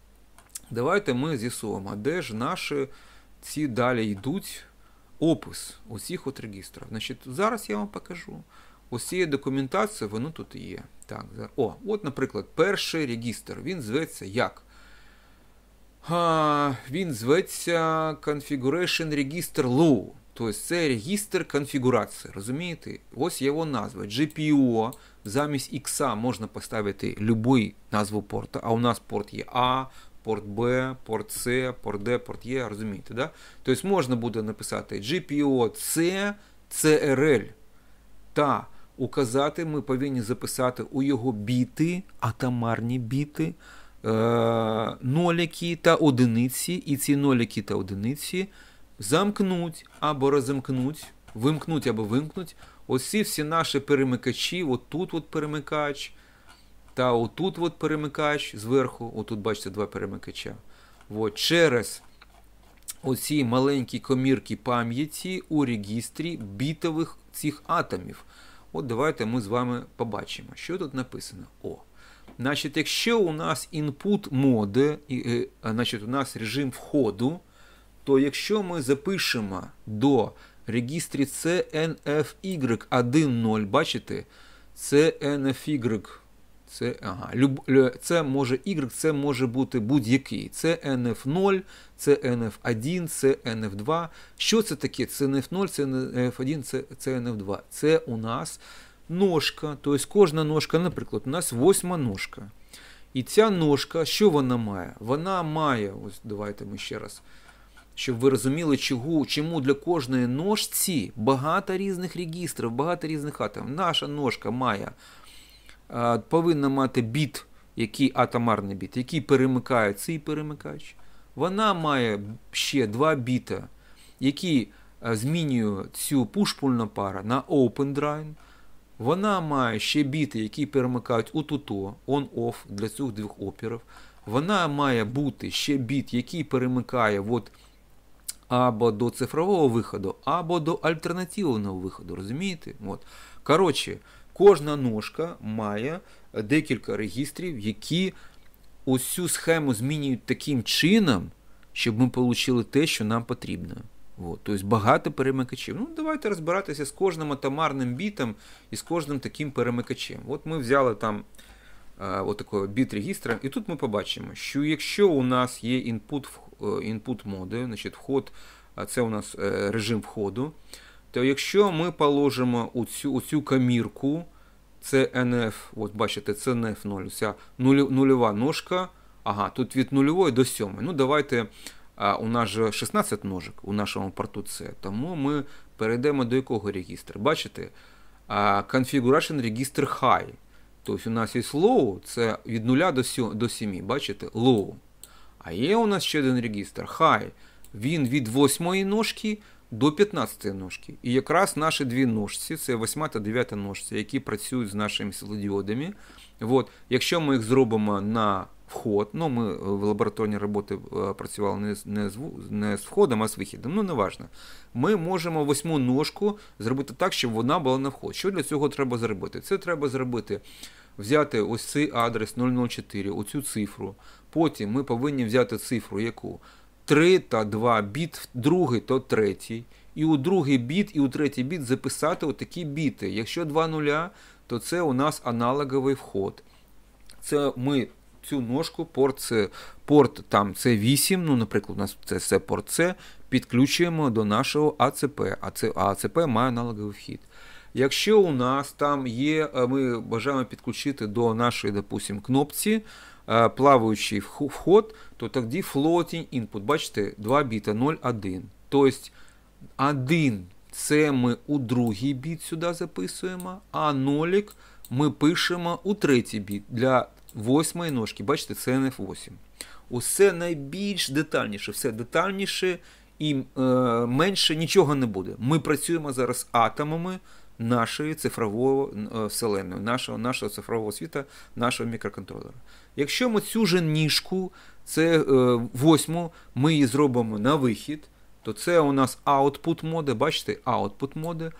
давайте ми з'ясуємо, де ж наші ці далі йдуть опис усіх от регістрів. Значить, Зараз я вам покажу. Усієї документації воно тут є. Так, О, от, наприклад, перший регістр. Він зветься як? А, Він зветься Configuration Register Low. Тобто це регістр конфігурації. розумієте? Ось його назва. GPO. Замість X можна поставити будь любий назву порта, А у нас порт є A порт Б, порт С, порт Д, порт Е, розумієте, да? Тобто можна буде написати GPO C, CRL. Та указати ми повинні записати у його біти, атомарні біти, е, ноліки та одиниці. І ці ноліки та одиниці замкнуть або розімкнуть, вимкнуть або вимкнуть. Оці всі наші перемикачі, отут от перемикач. Та отут от перемикач зверху, отут, бачите, два перемикача. От, через оці маленькі комірки пам'яті у регістрі бітових цих атомів. От давайте ми з вами побачимо, що тут написано. О. Значить, Якщо у нас input моди, е, значить, у нас режим входу, то якщо ми запишемо до регістрі CNFY10, бачите, CNFY це ага, люб, це може Y, це може бути будь-який. Це NF0, це NF1, це NF2. Що це таке? Це NF0, це NF1, це, це NF2. Це у нас ножка. Тобто кожна ножка, наприклад, у нас восьма ножка. І ця ножка, що вона має? Вона має, ось давайте ми ще раз, щоб ви розуміли, чому, чому для кожної ножці багато різних регістрів, багато різних атомів. Наша ножка має повинна мати біт, який атомарний біт, який перемикає цей перемикач. Вона має ще два біта, які е, змінює цю пушпульну пару на Open Drain. Вона має ще біти, які перемикають у туто, on-off для цих двох оперів. Вона має бути ще біт, який перемикає от або до цифрового виходу, або до альтернативного виходу. розумієте? От. Коротше, Кожна ножка має декілька регістрів, які ось схему змінюють таким чином, щоб ми отримали те, що нам потрібно. От. Тобто багато перемикачів. Ну, Давайте розбиратися з кожним атомарним бітом і з кожним таким перемикачем. От Ми взяли там е, от такого біт регістра, і тут ми побачимо, що якщо у нас є інпут, е, інпут моди, значить вход, це у нас е, режим входу то якщо ми положимо у цю, цю камірку, це NF, от бачите, це nf 0 ця нульова ножка. Ага, тут від нульової до сьомої. Ну, давайте. А у нас же 16 ножик у нашому порту C, тому ми перейдемо до якого регістра? Бачите? Configuration Register High. Тобто у нас є low, це від 0 до 7. Бачите? Low. А є у нас ще один регістр High. Він від 8 ножки до 15 ножки. І якраз наші дві ножці, це 8 та 9 ножці, які працюють з нашими світлодіодами. От, Якщо ми їх зробимо на вход, ну ми е, в лабораторній роботі е, працювали не з, не, з, не з входом, а з вихідом, ну не важно, Ми можемо восьму ножку зробити так, щоб вона була на вход. Що для цього треба зробити? Це треба зробити. Взяти ось цей адрес 004, оцю цифру. Потім ми повинні взяти цифру, яку 3 та 2 біт, другий то третій. І у другий біт, і у третій біт записати отакі біти. Якщо 2 нуля, то це у нас аналоговий вход. Це ми цю ножку, порт це, порт там це 8, ну, наприклад, у нас це все порт С, підключуємо до нашого АЦП. А АЦП має аналоговий вхід. Якщо у нас там є, е, ми бажаємо підключити до нашої, допустимо, кнопці. Е, плаваючий вход, то тоді floating input. Бачите, два біта 0,1. Тобто 1 це ми у другий біт сюди записуємо, а 0 ми пишемо у третій біт для восьмої ножки. Бачите, це NF8. Усе найбільш детальніше, все детальніше і е, менше нічого не буде. Ми працюємо зараз атомами нашої цифрової е, вселеної, нашого, нашого цифрового світа, нашого мікроконтролера. Якщо ми цю же ніжку, це е, восьму, ми її зробимо на вихід, то це у нас output моди, бачите, output моди,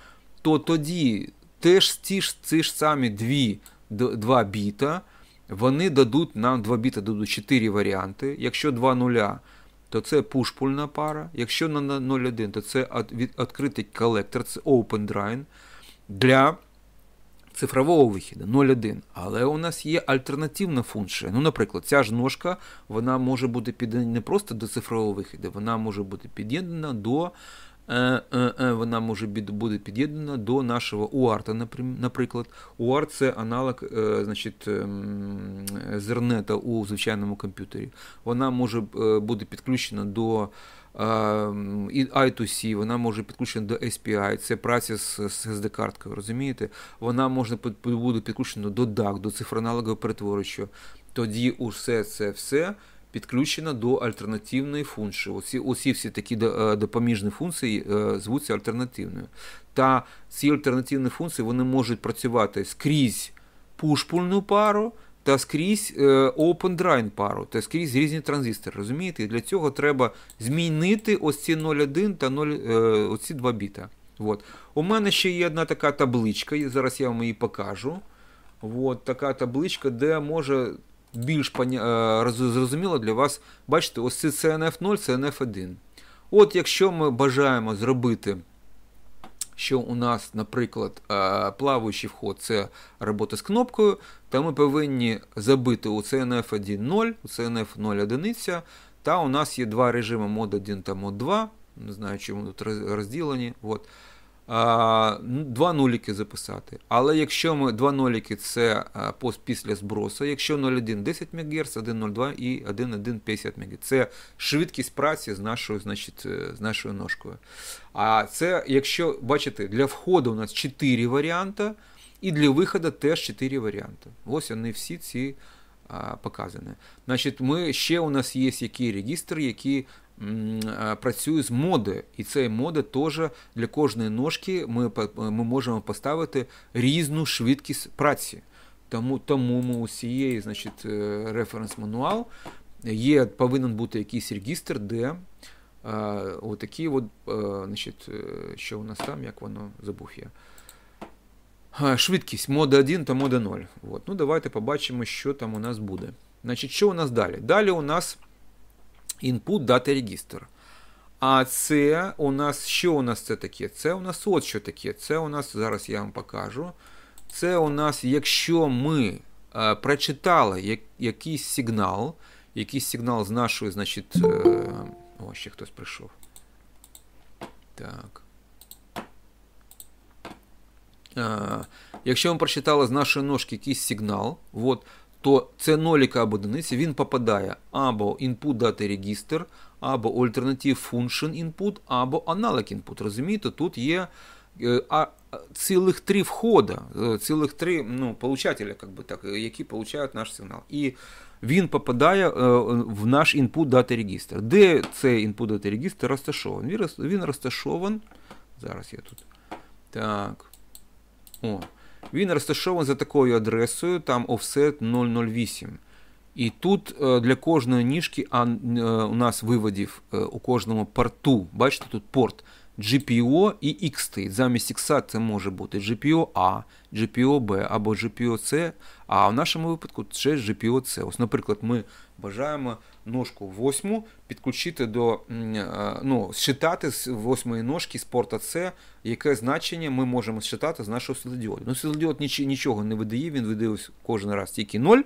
то тоді теж ці ж, ці ж самі дві, два біта, вони дадуть нам два біта дадуть 4 варіанти. Якщо два нуля, то це пушпульна пара. Якщо на 0,1, то це від, відкритий колектор, це open drain для цифрового вихіду 0,1. Але у нас є альтернативна функція. Ну, наприклад, ця ж ножка вона може бути під'єднана не просто до цифрового вихіду, вона може бути під'єднана до. Е, е, е, вона може бути під'єднана до нашого УАРТа, наприклад. УАРТ це аналог значить, ем, зернета у звичайному комп'ютері. Вона може бути підключена до Ем, і I2C, вона може підключена до SPI, це праця з SD-карткою, розумієте? Вона може бути підключена до DAC, до цифроаналогового перетворювача. Тоді усе це все підключено до альтернативної функції. усі оці всі такі е, допоміжні функції е, звуться альтернативною. Та ці альтернативні функції вони можуть працювати скрізь пушпульну пару та скрізь е, open drain пару, та скрізь різні транзистори. розумієте? І для цього треба змінити ось ці 0,1 та 0, ось ці 2 біта. От. У мене ще є одна така табличка, зараз я вам її покажу. От, така табличка, де може більш поня... Е, зрозуміло для вас, бачите, ось це CNF0, CNF1. От Якщо ми бажаємо зробити що у нас, наприклад, е, плаваючий вход це робота з кнопкою, то ми повинні забити у CNF 1.0, у CNF 0 одиниця, та у нас є два режими мод 1 та мод 2. Не знаю, чому тут розділені. От. Ну, два нуліки записати. Але якщо ми два ноліки це е, після збросу. якщо 0,1 10 МГц, 1,02 і 1,1 50 МГц. Це швидкість праці з нашою значить, е, з нашою ножкою. А це, якщо бачите, для входу у нас 4 варіанти, і для виходу теж 4 варіанти. Ось вони всі ці показані. Значить, ми ще у нас є який регістр, який Е, працюю з моди, і цей моди теж для кожної ножки ми е, ми можемо поставити різну швидкість праці. Тому тому ми усієї значить, е, референс-мануал є, повинен бути якийсь регістр, де отакі от, значить, що у нас там, як воно забув я. Швидкість мода 1 та мода 0. От. Ну, Давайте побачимо, що там у нас буде. Значить, Що у нас далі? Далі у нас input дати регістр. А це у нас що у нас це таке? Це у нас от що таке. Це у нас, зараз я вам покажу. Це у нас, якщо ми е, прочитали як, якийсь сигнал, якийсь сигнал з нашої, значить. Е, о, ще хтось прийшов. Так. Е, якщо ми прочитали з нашої ножки якийсь сигнал, от, то це ноліка або одиниці, він попадає або Input Data регістр, або Alternative function input, або analog input. Розумієте, тут є е, а, цілих три входа, е, цілих три ну, получателя, як би так, е, які получають наш сигнал. І він попадає в наш Input дати регістр. Де цей інпут дати регістр розташований? Він розташований. Зараз я тут. Так. О, він розташований за такою адресою, там офсет 008. І тут е, для кожної ніжки а е, у нас виводів е, у кожному порту. Бачите, тут порт GPO і XT. Замість X це може бути GPO A, GPO B або GPO C, а в нашому випадку це GPO C. Ось, наприклад, ми бажаємо ножку восьму підключити до е, ну, считати з восьмої ножки спорта С, яке значення ми можемо считати з нашого світлодіоду. Ну, світлодіод нічого не видає, він видає кожен раз тільки 0,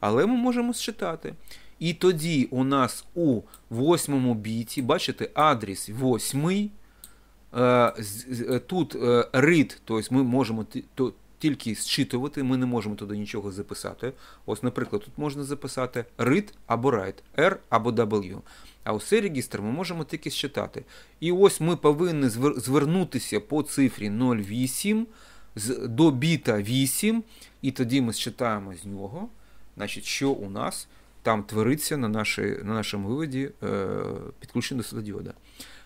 але ми можемо считати. І тоді у нас у восьмому біті, бачите, адрес восьмий. Е, е, тут рит. тобто ми можемо тільки зчитувати, ми не можемо туди нічого записати. Ось, наприклад, тут можна записати read або write, R або W. А ось цей регістр ми можемо тільки зчитати. І ось ми повинні звернутися по цифрі 0,8 до біта 8, і тоді ми зчитаємо з нього, значить, що у нас там твориться на нашій, на нашому виводі е, підключення до светодіода.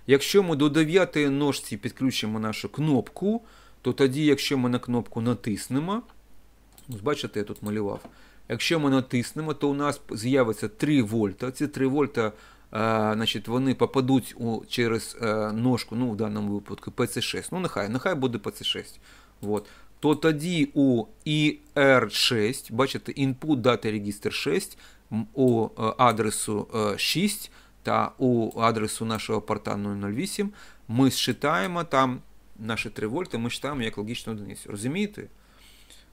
Якщо ми до 9 ножці підключимо нашу кнопку, то тоді, якщо ми на кнопку натиснемо, ось бачите, я тут малював. Якщо ми натиснемо, то у нас з'явиться 3 вольта. Ці 3 вольта а, е, значить, вони попадуть у, через а, е, ножку, ну в даному випадку PC6. Ну, нехай нехай буде PC6. От. То тоді у IR6, бачите, input дати регістр 6 у е, адресу 6 та у адресу нашого порта 008 ми считаємо там наші 3 вольти ми читаємо як логічну одиницю. Розумієте?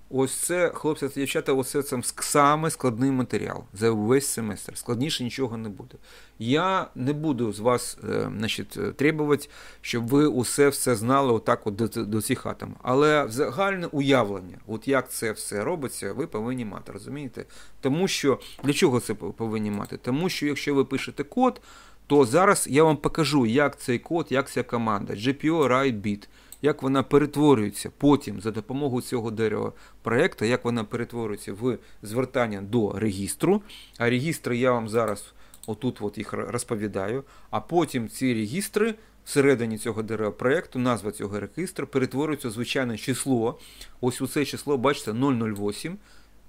Ось це, хлопці та дівчата, оце це саме складний матеріал за весь семестр. Складніше нічого не буде. Я не буду з вас е, е, требувати, щоб ви усе все знали отак от до, до цих атом. Але загальне уявлення, от як це все робиться, ви повинні мати, розумієте? Тому що для чого це повинні мати? Тому що якщо ви пишете код то зараз я вам покажу, як цей код, як ця команда GPO RightBit, як вона перетворюється потім за допомогою цього дерева проєкту, як вона перетворюється в звертання до регістру. А регістри я вам зараз отут от їх розповідаю. А потім ці регістри. Всередині цього дерева проєкту, назва цього регістру перетворюється в звичайне число. Ось у це число, бачите, 008.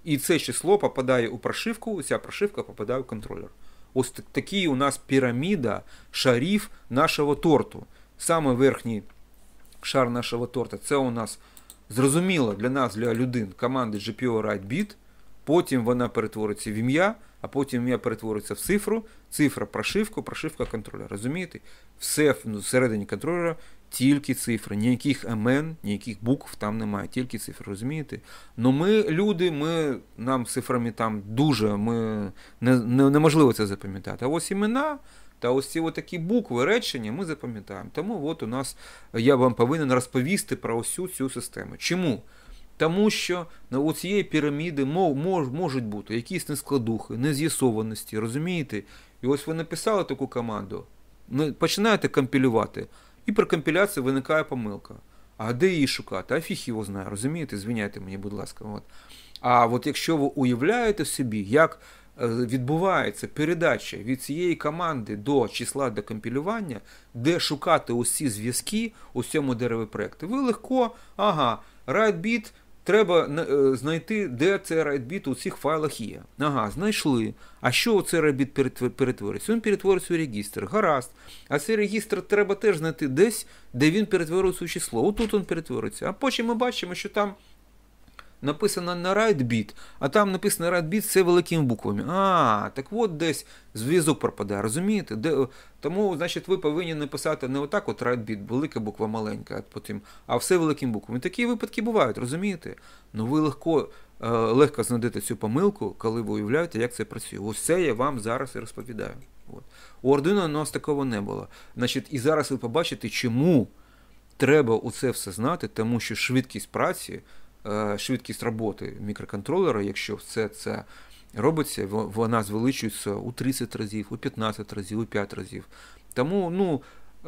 І це число попадає у прошивку, ця прошивка попадає у контролер. Ось такі у нас піраміда шарів нашого торту. Саме верхній шар нашого торта це у нас зрозуміло для нас, для людин, команди GPO WriteBit. Потім вона перетвориться в ім'я, а потім ім'я перетвориться в цифру, цифра прошивку, прошивка контролю. Розумієте? Все ну, всередині контролера тільки цифри, ніяких імен, ніяких букв там немає, тільки цифри, розумієте? Ну ми люди, ми нам цифрами там дуже ми, не, не, неможливо це запам'ятати. А ось імена та ось ці такі букви, речення ми запам'ятаємо. Тому от у нас я вам повинен розповісти про усю цю, систему. Чому? Тому що на ну, у цієї піраміди мож, мож, можуть бути якісь нескладухи, нез'ясованості, розумієте? І ось ви написали таку команду, ну, починаєте компілювати. І при компіляції виникає помилка. А де її шукати? А фіх його знає, розумієте? Звіняйте мені, будь ласка. От. А от якщо ви уявляєте собі, як е, відбувається передача від цієї команди до числа декомпілювання, де шукати усі зв'язки у цьому дереві проєкту, ви легко, ага, right bit – Треба е, знайти, де цей райтбіт у цих файлах є. Ага, знайшли. А що цей райтбіт перетворюється? Він перетворюється у регістр. Гаразд. А цей регістр треба теж знайти десь, де він перетворюється у число. Отут він перетворюється. А потім ми бачимо, що там написано на RightBit, а там написано RightBit це великими буквами. А, так от десь зв'язок пропадає, розумієте? Де, е, Тому, значить, ви повинні написати не отак, от RightBit, велика буква маленька, потім, а все великим буквами. Такі випадки бувають, розумієте? Ну ви легко е, легко знайдете цю помилку, коли ви уявляєте, як це працює. Ось це я вам зараз і розповідаю. От. У Arduino у нас такого не було. Значить, І зараз ви побачите, чому треба у це все знати, тому що швидкість праці. Е, швидкість роботи мікроконтролера, якщо все це робиться, вона звеличується у 30 разів, у 15 разів, у 5 разів. Тому ну,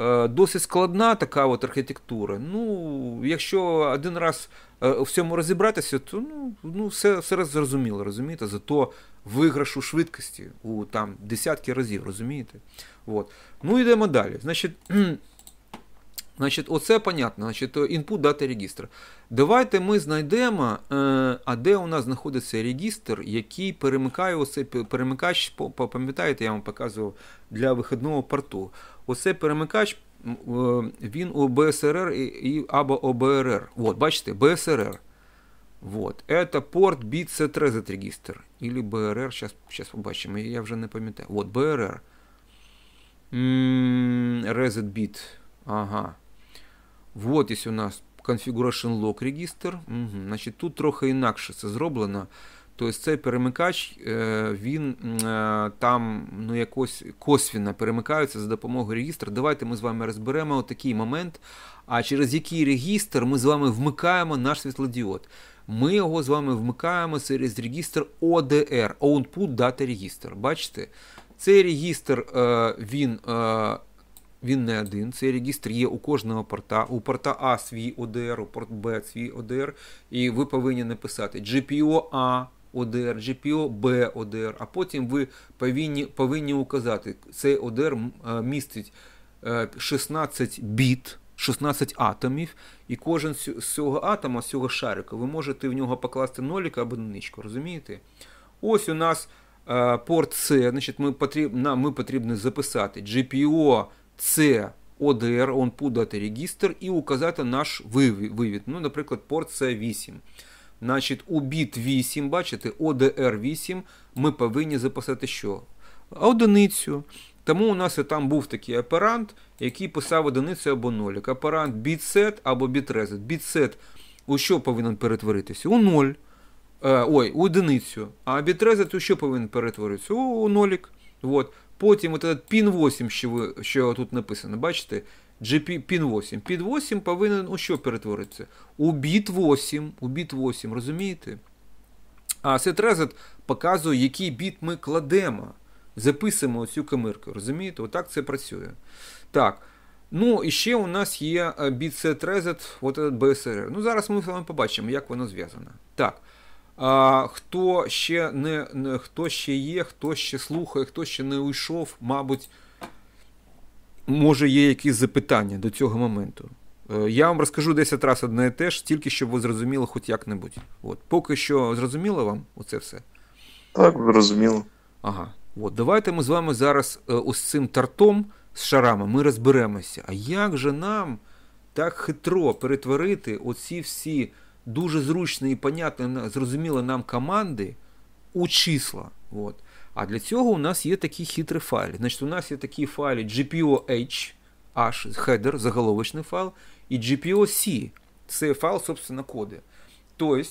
е, досить складна така от архітектура. Ну, Якщо один раз е, в цьому розібратися, то ну, ну, все все зрозуміло, розумієте, зато виграш у швидкості у там десятки разів, розумієте? От. Ну, йдемо далі. Значить, Значить, оце понятно, значить, інпут дати регістр. Давайте ми знайдемо, е, а де у нас знаходиться регістр, який перемикає оце перемикач, пам'ятаєте, я вам показував для вихідного порту. Оце перемикач, е, він у БСРР і, або ОБРР. От, бачите, БСРР. Вот. Это порт бит C30 регистр. Или BRR, сейчас, сейчас побачимо, я вже не пам'ятаю. Вот BRR. Reset Ага. Вот є у нас Configuration Lock Register. Угу. Значить, Тут трохи інакше це зроблено. Тобто цей перемикач е, він е, там ну, якось косвіно перемикається за допомогою регістра. Давайте ми з вами розберемо отакий момент, а через який регістр ми з вами вмикаємо наш світлодіод. Ми його з вами вмикаємо через регістр ODR, Output Data Register. Бачите? Цей регістр е, він він не один. Цей регістр є у кожного порта. У порта А свій ОДР, у порт Б свій ОДР. І ви повинні написати GPO А. ОДР, GPO Б ОДР, а потім ви повинні повинні указати, цей ОДР е, містить 16 е, біт, 16 атомів, і кожен з цього атома, з цього шарика, ви можете в нього покласти ноліка або одиничку, розумієте? Ось у нас е, порт С. значить, Ми потрібно, нам ми потрібно записати GPO це ОДР, он подати регістр і указати наш вивід. Ну, Наприклад, порт 8. Значить, у біт 8, бачите, ОДР 8 ми повинні записати що? Одиницю. Тому у нас і там був такий оперант, який писав одиницю або нолік. Оперант бітсет або бітрезет. Бітсет у що повинен перетворитися? У ноль. Е, ой, у одиницю. А бітрезет у що повинен перетворитися? У нолік. От. Потім от PIN 8, що ви, що тут написано, бачите? GP PIN 8. PIN 8 повинен у що перетворитися? У біт 8. У біт 8, розумієте? А set-reset показує, який біт ми кладемо. Записуємо цю комирку, розумієте? Отак це працює. Так. Ну, і ще у нас є е, set Reset, от BSR. Ну, зараз ми з вами побачимо, як воно зв'язане. Так. А, хто ще не, не хто ще є, хто ще слухає, хто ще не уйшов, мабуть, може є якісь запитання до цього моменту. Е, я вам розкажу 10 разів одне і те ж, тільки щоб ви зрозуміли хоч як-небудь. От. Поки що зрозуміло вам оце все? Так, зрозуміло. Ага. От. Давайте ми з вами зараз е, ось цим тартом з шарами ми розберемося. А як же нам так хитро перетворити оці всі дуже зручно і понятно, зрозуміло нам команди у числа. От. А для цього у нас є такі хитрі файли. Значить, у нас є такі файли GPOH, H, хедер, заголовочний файл, і GPOC. Це файл, собственно, коди. Тобто,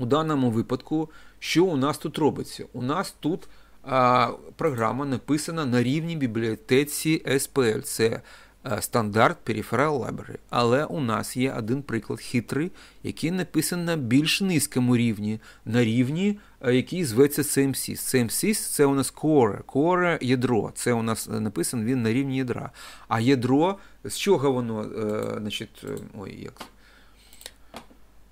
у даному випадку, що у нас тут робиться? У нас тут а, програма написана на рівні бібліотеці SPL. Це Е, стандарт Peripheral Library. Але у нас є один приклад хитрий, який написаний на більш низькому рівні, на рівні, е, який зветься CMSys. CMSys – це у нас Core, Core – ядро. Це у нас е, написано він на рівні ядра. А ядро, з чого воно, значить, ой, як.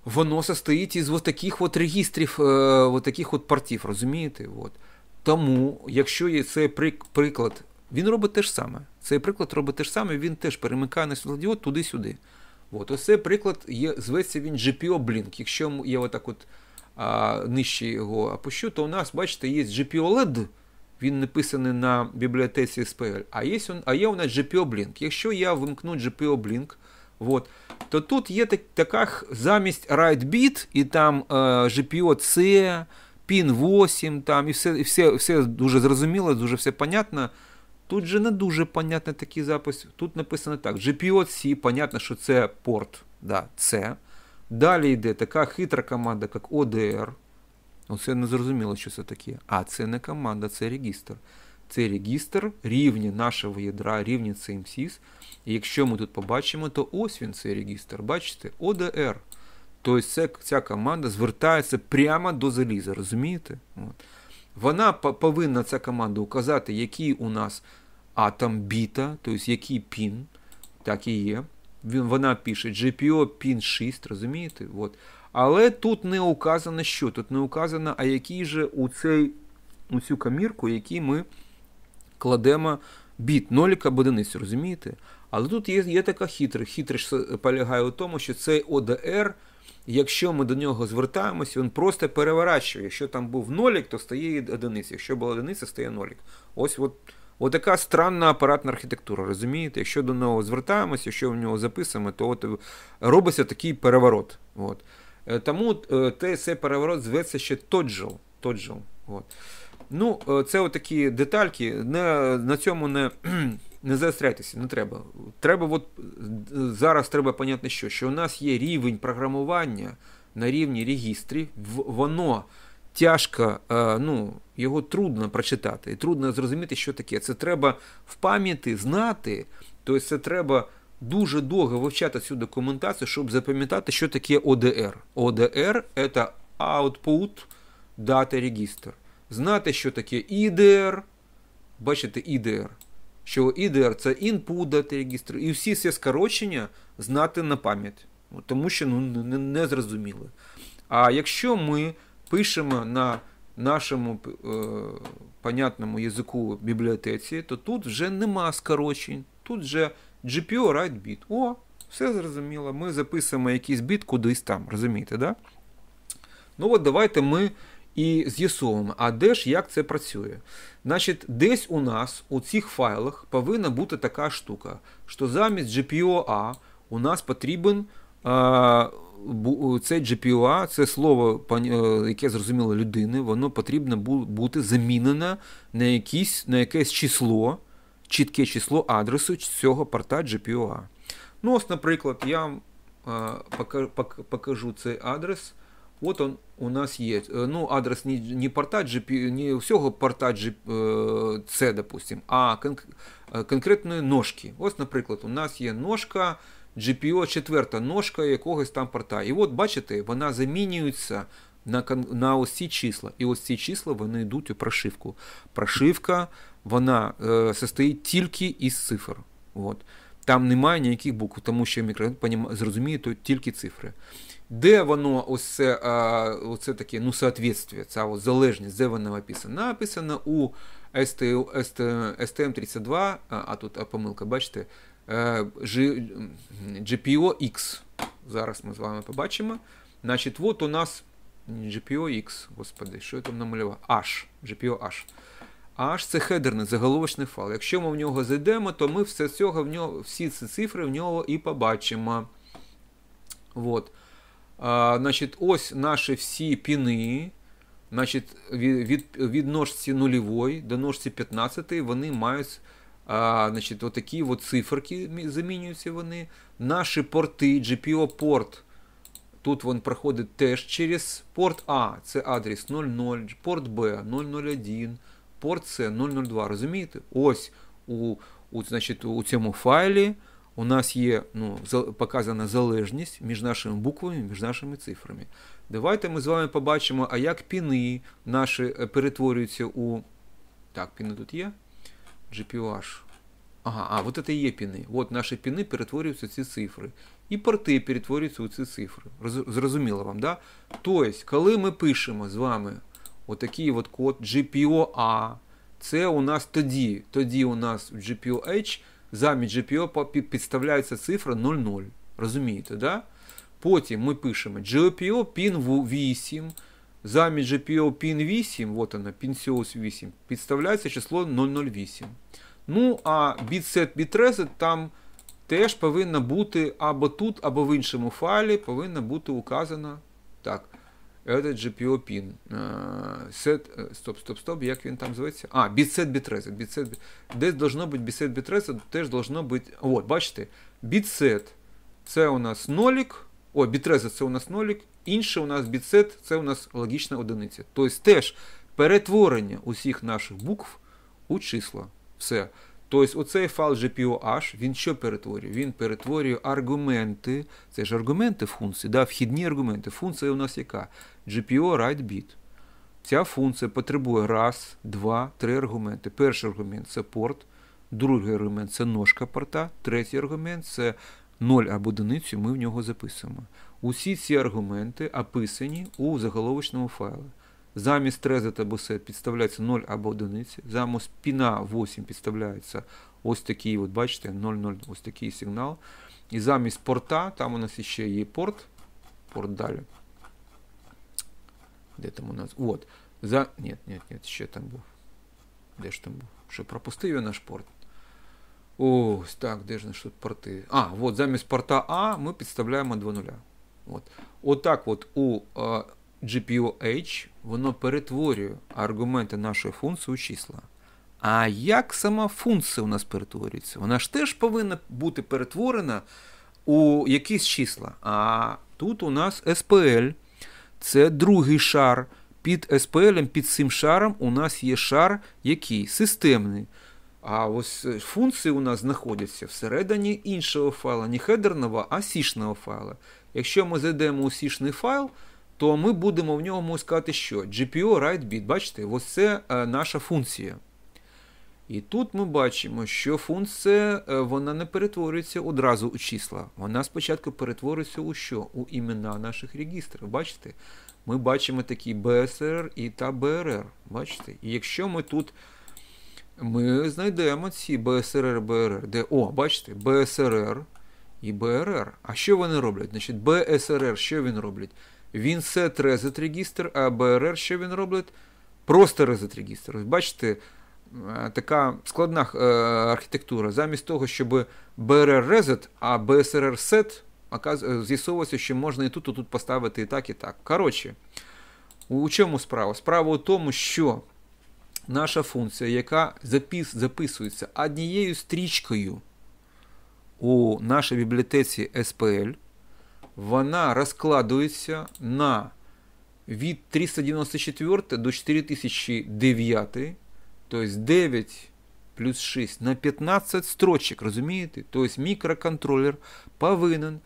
Воно состоїть із ось таких от регістрів, ось таких от партів, розумієте? От. Тому, якщо є цей приклад він робить те ж саме. Цей приклад робить те ж саме, він теж перемикає на світлодіод туди-сюди. От, Ось цей приклад є, зветься він GPO-Blink. Якщо я отак от а, нижче його опущу, то у нас, бачите, є GPO-LED, він написаний на бібліотеці SPL, а є а є у нас GPO-Blink. Якщо я вимкну GPO-Blink, от, то тут є так, така замість ride-bit і там е, GPO-C, PIN 8, там, і все, і все, все дуже зрозуміло, дуже все понятно. Тут же не дуже понятний такий запис. Тут написано так: GPO-C, понятно, що це порт. да, це. Далі йде така хитра команда, як ODR. Оце не зрозуміло, що це таке. А це не команда, це регістр. Це регістр рівні нашого ядра, рівні CMCs. І якщо ми тут побачимо, то ось він цей регістр. Бачите, ODR. Тобто ця, ця команда звертається прямо до заліза, розумієте? От. Вона повинна ця команда указати, який у нас атом біта, тобто який пін, так і є. Він, Вона пише GPO pin 6, розумієте? От. Але тут не указано що. Тут не указано, а який же у цей, у цю камірку, який ми кладемо біт, нолік або одиницю, розумієте? Але тут є є така хитрість. Хитрість полягає у тому, що цей ОДР, якщо ми до нього звертаємося, він просто переворачує. Якщо там був нолік, то стає одиниця. Якщо була одиниця, стає нолік. Ось от Отака странна апаратна архітектура, розумієте? Якщо до нього звертаємося, якщо в нього записуємо, то от робиться такий переворот. От. Е, тому е, цей переворот зветься ще тоджел. тоджел. От. Ну, е, Це отакі детальки. Не, На цьому не не заостряйтеся, не треба. Треба, от, Зараз треба понятно, що що у нас є рівень програмування на рівні регістрів, воно тяжко, е, ну, його трудно прочитати, і трудно зрозуміти, що таке. Це треба в пам'яті знати, тобто це треба дуже довго вивчати цю документацію, щоб запам'ятати, що таке ОДР. ОДР це Output Data Register. Знати, що таке ІДР. Бачите, ІДР. Що ІДР це Input Data Register. І всі ці скорочення знати на пам'ять, тому що ну, не, не зрозуміли. А якщо ми пишемо на нашому е, понятному язику бібліотеці, то тут вже нема скорочень, тут вже GPO write bit. О, все зрозуміло, ми записуємо якийсь біт кудись там, розумієте, да? Ну от давайте ми і з'ясовуємо, а де ж як це працює. Значить, десь у нас у цих файлах повинна бути така штука, що замість GPO-A у нас потрібен. Е, це GPUA, це слово, е, яке зрозуміло людини, воно потрібно бути замінене на якісь, на якесь число, чітке число адресу цього порта GPUA. Ну, ось, наприклад, я е, покажу цей адрес. От он у нас є. Е, ну, адрес не не порта GP, не всього порта C, допустим, а конкретної ножки. Ось, наприклад, у нас є ножка. GPO четверта ножка якогось там порта. І от бачите, вона замінюється на на ось ці числа. І ось ці числа вони йдуть у прошивку. Прошивка вона е, состоїть тільки із цифр. От. Там немає ніяких букв, тому що мікрорайон зрозуміє то тільки цифри. Де воно ось це оце таке ну, соответствие, ця ось залежність, де вона написана? Написано у STM32, а тут помилка, бачите, Е, GPO-X. Зараз ми з вами побачимо. Значить, от у нас GPO-X. Господи, що я там намалював? H. GPO-H. H це хедерний заголовочний файл. Якщо ми в нього зайдемо, то ми все цього в нього, всі ці цифри в нього і побачимо. От. А, значить, Ось наші всі піни. Значить, від від, від ножці нульової до ножці 15 вони мають. А, значить, Отакі от циферки замінюються вони. Наші порти, GPO-порт. Тут він проходить теж через порт А, це адрес 00, порт Б 001, порт С 002. Розумієте? Ось у у, значить, у цьому файлі у нас є ну, показана залежність між нашими буквами між нашими цифрами. Давайте ми з вами побачимо, а як піни наші е, перетворюються у. Так, піни тут є. GPUH. Ага, а, вот это и є піни. От наші піни перетворюються в ці цифри. І порти перетворюються у ці цифри. Зрозуміло вам, да? Тобто, коли ми пишемо з вами отакий от код GPOA, це у нас тоді. Тоді у нас в GPOH замість GPO підставляється цифра 00. Розумієте, да? Потім ми пишемо GPO pin 8 замість GPO PIN 8, от вона, PINSIOS 8, підставляється число 008. Ну, а bitset bitreset там теж повинна бути або тут, або в іншому файлі повинна бути указана так. Этот GPO PIN. Set, Стоп, стоп, стоп, як він там зветься? А, bitset bitreset. bitset. Десь должно бути bitset bitreset, теж должно бути. От, бачите, bitset це у нас нолік. О, bitreset це у нас нолік інше у нас біцет це у нас логічна одиниця. Тобто теж перетворення усіх наших букв у числа. Все. Тобто оцей файл GPOH, він що перетворює? Він перетворює аргументи. Це ж аргументи функції, да? вхідні аргументи. Функція у нас яка? GPO write bit. Ця функція потребує раз, два, три аргументи. Перший аргумент це порт, другий аргумент це ножка порта, третій аргумент це 0 або одиницю, ми в нього записуємо. Усі ці аргументи описані у заголовочному файлі. Замість трезет або сет підставляється 0 або 1, замість піна 8 підставляється ось такий, от бачите, 00, ось такий сигнал. І замість порта, там у нас ще є порт. Порт далі. Де там у нас? От. За... Ні, ні, ні, ще там був. Де ж там був? Що пропустив я наш порт? Ось так, де ж наш порти? А, от замість порта А ми підставляємо 2 нуля. От. Отак от у е, gpu воно перетворює аргументи нашої функції у числа. А як сама функція у нас перетворюється? Вона ж теж повинна бути перетворена у якісь числа. А тут у нас SPL. Це другий шар. Під SPL, під цим шаром у нас є шар, який системний. А ось е, функції у нас знаходяться всередині іншого файла, не хедерного, а сішного файла. Якщо ми зайдемо у сішний файл, то ми будемо в ньому сказати, що GPO write bit. Бачите, ось це е, наша функція. І тут ми бачимо, що функція е, вона не перетворюється одразу у числа. Вона спочатку перетворюється у що? У імена наших регістрів. Бачите? Ми бачимо такі BSR і та BRR. Бачите? І якщо ми тут ми знайдемо ці BSRR, BRR, де, о, бачите, BSRR – і БРР. А що вони роблять? Значить, БСРР, що він робить? Він сет резет регістр, а БРР, що він робить? Просто резет регістр. Бачите, е, така складна е, архітектура. Замість того, щоб БРР резет, а БСРР сет, е, з'ясовується, що можна і тут, і тут поставити і так, і так. Коротше, у чому справа? Справа у тому, що наша функція, яка запис, записується однією стрічкою у нашій бібліотеці SPL, вона розкладується на від 394 до 4009, тобто 9 плюс 6 на 15 строчок, розумієте? Тобто мікроконтролер повинен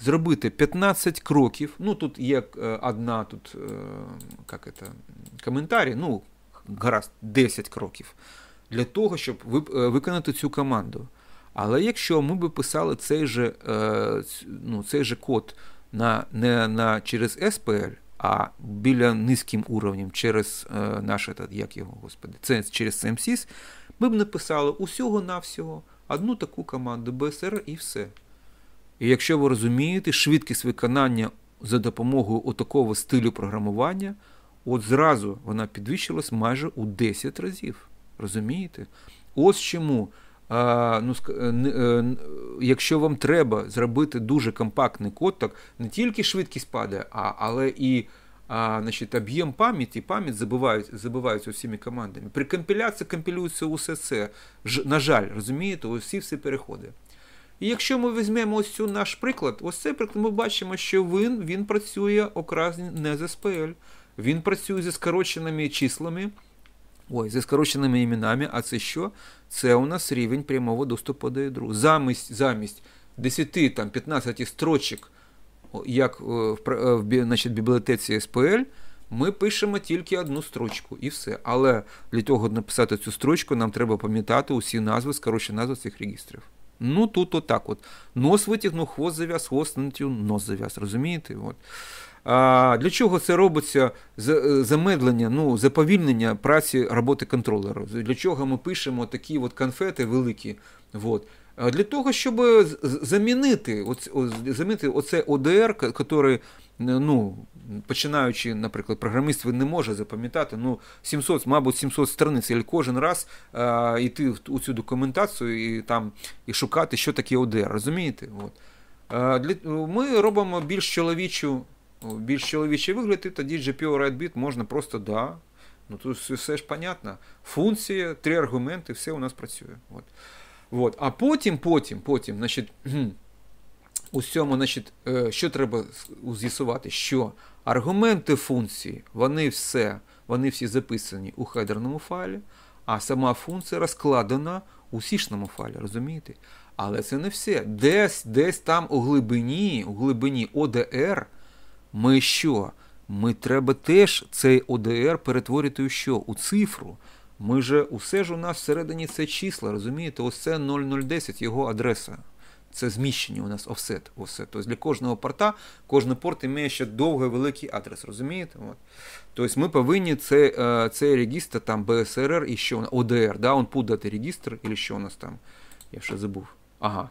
зробити 15 кроків. Ну, тут є е, одна тут, е, як це, коментарі, ну, гаразд, 10 кроків для того, щоб е, виконати цю команду. Але якщо ми би писали цей же е, ну, цей же код на, не на, через SPL, а біля низьким уровнем через е, наше, як його, господи, це через CMCS, ми б написали усього-навсього одну таку команду BSR і все. І якщо ви розумієте, швидкість виконання за допомогою отакого стилю програмування, от зразу вона підвищилась майже у 10 разів. Розумієте? Ось чому ну, е, е, якщо вам треба зробити дуже компактний код, так не тільки швидкість падає, а, але і а, значить, об'єм пам'яті, пам'ять забивають, забиваються усіми командами. При компіляції компілюється усе це. Ж, на жаль, розумієте, усі всі переходи. І якщо ми візьмемо ось цю наш приклад, ось цей приклад, ми бачимо, що він він працює окрас не з SPL, він працює зі скороченими числами. Ой, зі скороченими іменами, а це що? Це у нас рівень прямого доступу до ядру. Замість замість 10-15 строчок, як е, в, е, в значить, бібліотеці SPL, ми пишемо тільки одну строчку і все. Але для того, щоб написати цю строчку, нам треба пам'ятати усі назви, скорочені назви цих регістрів. Ну тут отак от. Нос витягнув, хвост зав'яз, хвост натягнув, нос зав'яз. Розумієте? От. А для чого це робиться е, замедлення, ну заповільнення праці роботи контролера? Для чого ми пишемо такі от конфети великі? От. Для того, щоб замінити оце, замінити оце ОДР, який, ну, починаючи, наприклад, програміст він не може запам'ятати, ну, 700, мабуть, 700 страниць, і кожен раз а, йти у цю документацію і там, і шукати, що таке ОДР. розумієте? От. А, для, Ми робимо більш чоловічу Ну, більш чоловічий вигляд, і тоді GPO RedBit можна просто да. Ну тут все ж понятно. Функція, три аргументи, все у нас працює. От. От. А потім, потім, потім, значить, у цьому, значить, е, що треба з'ясувати? Що аргументи функції, вони все, вони всі записані у хедерному файлі, а сама функція розкладена у сішному файлі, розумієте? Але це не все. Десь десь там у глибині, у глибині ОДР. Ми що? Ми треба теж цей ОДР перетворити у що? У цифру. Ми же усе ж у нас всередині це числа, розумієте? Ось це 0010 його адреса. Це зміщення у нас офсет. офсет. Тобто для кожного порта, кожен порт має ще довгий великий адрес, розумієте? От. Тобто ми повинні цей, е, цей регістр там БСРР і що ОДР, да, он пудати регістр, і що у нас там? Я ще забув. Ага.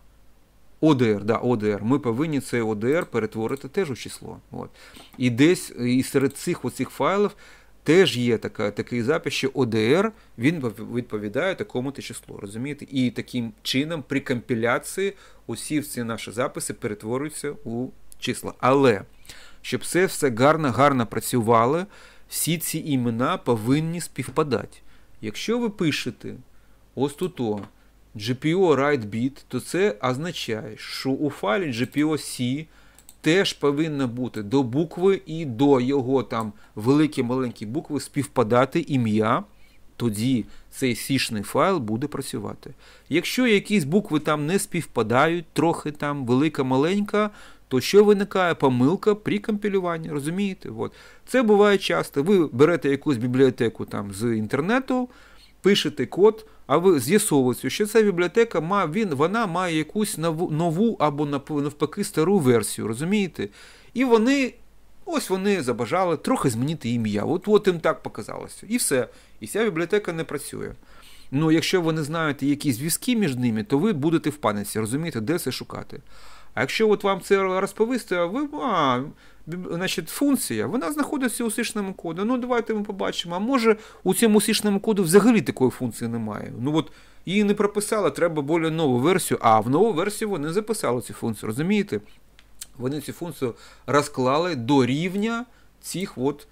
ОДР, да, ОДР. Ми повинні це ОДР перетворити теж у число. От. І десь і серед цих оцих файлів теж є така, такий запис, що ОДР він відповідає такому-то числу. розумієте? І таким чином при компіляції усі ці наші записи перетворюються у числа. Але щоб це все гарно-гарно працювало, всі ці імена повинні співпадати. Якщо ви пишете ось тут. GPO write bit, то це означає, що у файлі GPO-C теж повинна бути до букви і до його там великі-маленькі букви співпадати ім'я. Тоді цей сішний файл буде працювати. Якщо якісь букви там не співпадають, трохи там велика-маленька, то що виникає помилка при компілюванні, розумієте? От. Це буває часто. Ви берете якусь бібліотеку там з інтернету, пишете код а з'ясовується, що ця бібліотека має, він, вона має якусь нову нову або навпаки стару версію, розумієте? І вони ось вони забажали трохи змінити ім'я. От от їм так показалося. І все. І ця бібліотека не працює. Ну, якщо ви не знаєте якісь зв'язки між ними, то ви будете в паниці, розумієте, де це шукати. А якщо от вам це розповісти, а ви а, значить, функція, вона знаходиться у сишному коді. Ну давайте ми побачимо. А може у цьому сишному коду взагалі такої функції немає. Ну от її не прописали, треба більш нову версію, а в нову версію вони записали цю функцію. Розумієте? Вони цю функцію розклали до рівня цих от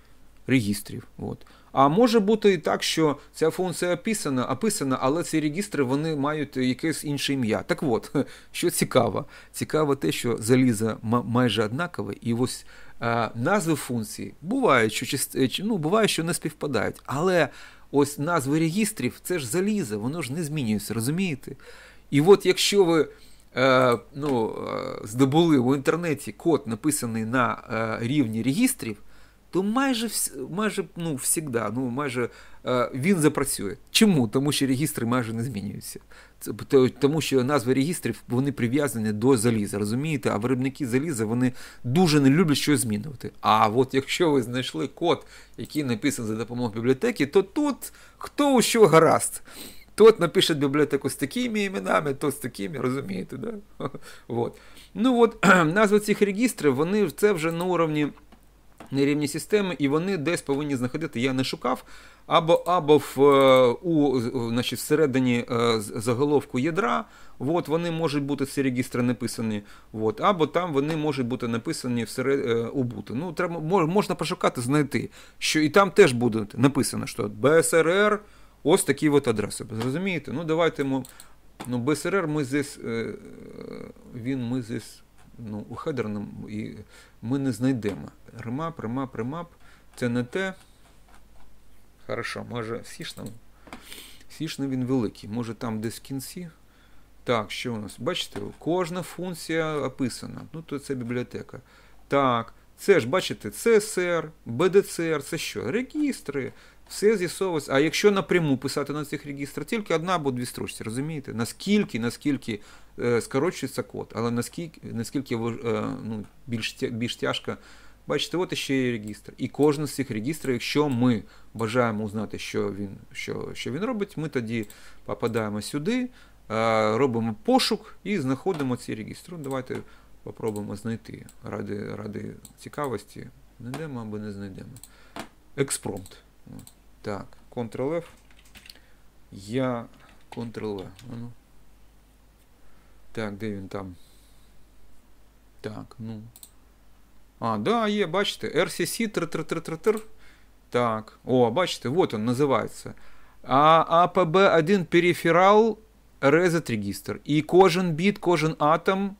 регістрів. От. А може бути і так, що ця функція описана, описана, але ці регістри вони мають якесь інше ім'я. Так от, що цікаво, цікаво те, що заліза майже однакове, і ось а, е, назви функції бувають що е, ну, буває, що не співпадають. Але ось назви регістрів це ж заліза, воно ж не змінюється, розумієте? І от якщо ви е, ну, е, здобули в інтернеті код, написаний на е, рівні регістрів то майже майже ну, всегда, ну майже е, він запрацює. Чому? Тому що регістри майже не змінюються. Це, тому що назви регістрів вони прив'язані до заліза, розумієте? А виробники заліза вони дуже не люблять щось змінювати. А от якщо ви знайшли код, який написаний за допомогою бібліотеки, то тут хто у що гаразд. Тот напише бібліотеку з такими іменами, то з такими, розумієте, да? вот. Ну от, назви цих регістрів, вони це вже на уровні. На рівні системи, і вони десь повинні знаходити. Я не шукав. Або або в, е, у, е, значить, всередині е, заголовку ядра, от, вони можуть бути ці регістри написані, от, або там вони можуть бути написані всеред, у буту. Ну, треба, Можна пошукати, знайти. що І там теж буде написано, що BSRR, ось такі от адреси. Зрозумієте? Ну, давайте ми, ну, BSRR ми здесь, він ми здесь ну, хедерним і ми не знайдемо. Ремап, ремап, ремап. Це не те. Хорошо, може Сішному. Сішно він великий. Може там десь в кінці. Так, що у нас? Бачите, кожна функція описана. Ну, то це бібліотека. Так, це ж, бачите, CSR, BDCR, це що? Регістри, все з'ясовується. А якщо напряму писати на цих регістрах, тільки одна або дві строчці, розумієте? Наскільки, наскільки е, скорочується код, але наскільки наскільки е, ну, більш більш тяжко. Бачите, от ще є регістр. І кожен з цих регістрів, якщо ми бажаємо узнати, що він що, що він робить, ми тоді попадаємо сюди, е, робимо пошук і знаходимо ці регістри. Ну, давайте спробуємо знайти ради ради цікавості. Знайдемо або не знайдемо. Експромт. Так, Ctrl-F. Я Ctrl-V. А ну. Так, де там? Так, ну. А, да, е, бачите, RCC тр тр тр тр тр Так. О, бачите, вот он называется. А АПБ1 периферал резет регистр. И кожен бит, кожен атом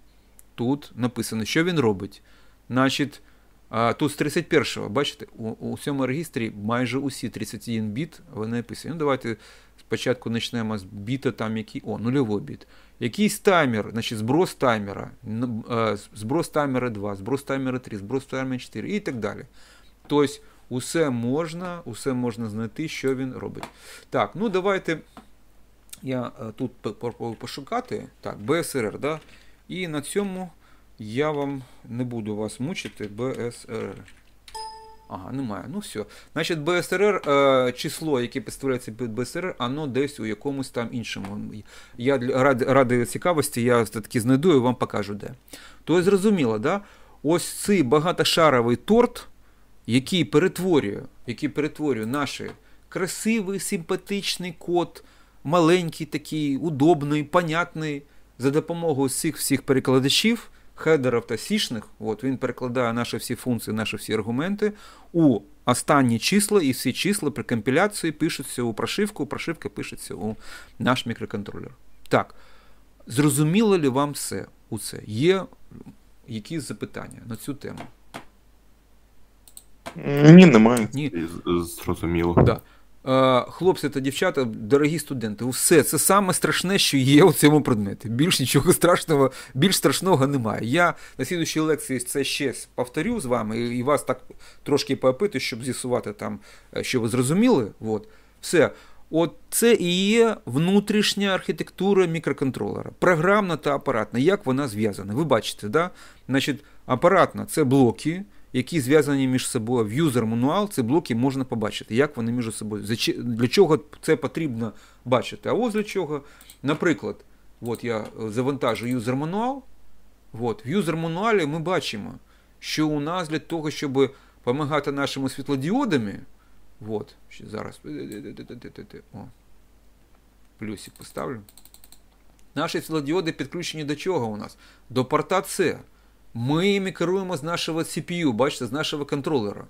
тут написано, Что він робить. Значить, А Тут з 31-го, бачите, у, у цьому регістрі майже усі 31 біт вони написані. Ну, Давайте спочатку почнемо з біта, там який, о, нульовий біт. Якийсь таймер, значить зброс таймера, зброс таймера 2, зброс таймера 3, зброс таймера 4 і так далі. Тобто, усе можна усе можна знайти, що він робить. Так, ну давайте я е, тут пошукати. Так, БСР. да? І на цьому я вам не буду вас мучити БСРР. Ага, немає. Ну все. Значить, БСРР, е, число, яке підставляється під БСРР, воно десь у якомусь там іншому. Я ради, ради цікавості, я таки знайду і вам покажу де. То зрозуміло, да? ось цей багатошаровий торт, який перетворює який перетворює наш красивий, симпатичний код, маленький, такий, удобний, понятний, за допомогою всіх всіх перекладачів. Хедеров та сішних, от він перекладає наші всі функції, наші всі аргументи у останні числа, і всі числа при компіляції пишуться у прошивку, прошивка пишеться у наш мікроконтролер. Так, зрозуміло ли вам все у це? Є якісь запитання на цю тему? Ні, немає. Ні. Зрозуміло. Да. Е, хлопці та дівчата, дорогі студенти, все це саме страшне, що є у цьому предметі. Більш нічого страшного, більш страшного немає. Я на слідчій лекції це ще повторю з вами і вас так трошки поопитую, щоб з'ясувати там, е, що ви зрозуміли. От. Все. От це і є внутрішня архітектура мікроконтролера, програмна та апаратна. Як вона зв'язана? Ви бачите, да? Значить, апаратна це блоки які зв'язані між собою в юзер мануал, ці блоки можна побачити, як вони між собою, для чого це потрібно бачити. А ось для чого, наприклад, от я завантажу юзер мануал. От, в юзер мануалі ми бачимо, що у нас для того, щоб допомагати нашими світлодіодами, от, зараз е, е, е, о, плюсик поставлю. Наші світлодіоди підключені до чого у нас? До порта С. Ми їм керуємо з нашого CPU, бачите, з нашого контролера.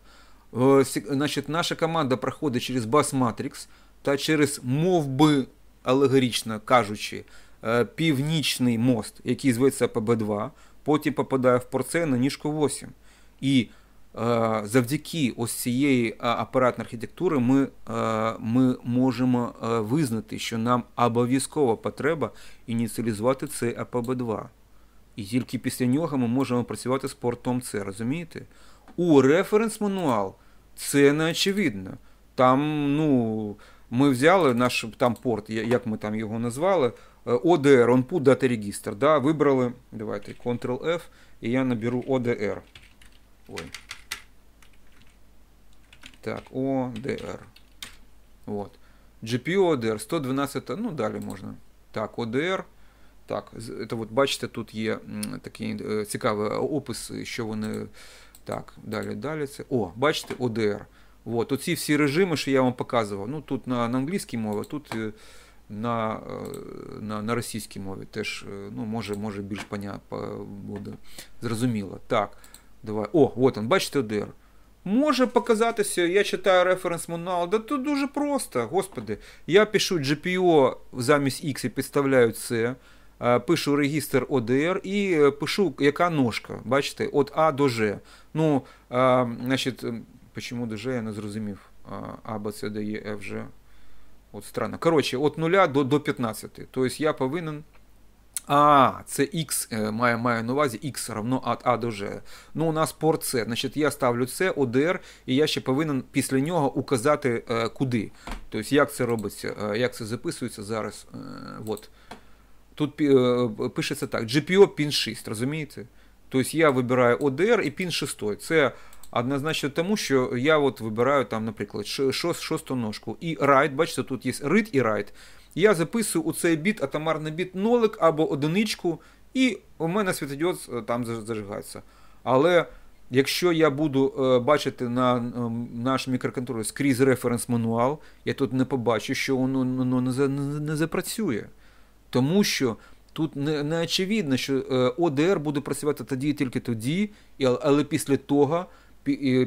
Э, Значить, Наша команда проходить через бас Matrix та через мов би, алегорічно кажучи, э, північний мост, який зветься ПБ2, потім попадає в порце на ніжку 8. І е, завдяки ось цієї е, апаратної архітектури ми е, ми можемо визнати, що нам обов'язково потреба ініціалізувати цей АПБ2. І тільки після нього ми можемо працювати з портом С, розумієте? У референс мануал це не очевидно. Там, ну, ми взяли наш там порт, як ми там його назвали, ODR, Onput Data Register. Да? Вибрали, давайте, Ctrl-F, і я наберу ODR. Ой. Так, ODR. От. GPU ODR 112, ну далі можна. Так, ODR. Так, то от бачите, тут є такий е, цікавий е, опис, е, що вони. Так, далі, далі це. О, бачите, ОДР. От, оці всі режими, що я вам показував. ну Тут на, на англійській мові, тут на на, на російській мові теж ну, може може більш поня, буде зрозуміло. Так, давай. О, от він, бачите, ОДР. Може показатися, я читаю референс мануал, да тут дуже просто. Господи, я пишу GPO замість X і підставляю це. Е, пишу регістр ОДР і е, пишу, яка ножка. Бачите, від А до Ж. Ну, а, е, значить, ем, чому до Ж я не зрозумів. А, Б, С, Д, Е, Ф, Ж. От странно. Коротше, від 0 до до 15. Тобто я повинен. А, це X має, має на увазі X равно від а до Ж. Ну, у нас порт С. Значить, я ставлю С, ОДР, і я ще повинен після нього указати куди. Тобто, як це робиться, як це записується зараз. От. Тут е, е, пишеться так: GPO пін 6, розумієте? Тобто я вибираю ODR і Pin 6. Це однозначно тому, що я от вибираю, там, наприклад, шосту ножку. І write, бачите, тут є read і write. Я записую у цей біт, атомарний біт нолик або одиничку, і у мене світодіод е, там зажигається. Але якщо я буду бачити на наш мікроконтролер скрізь референс мануал, я тут не побачу, що воно ну, ну, не запрацює. Тому що тут не, не очевидно, що е, ОДР буде працювати тоді, і тільки тоді, але після того.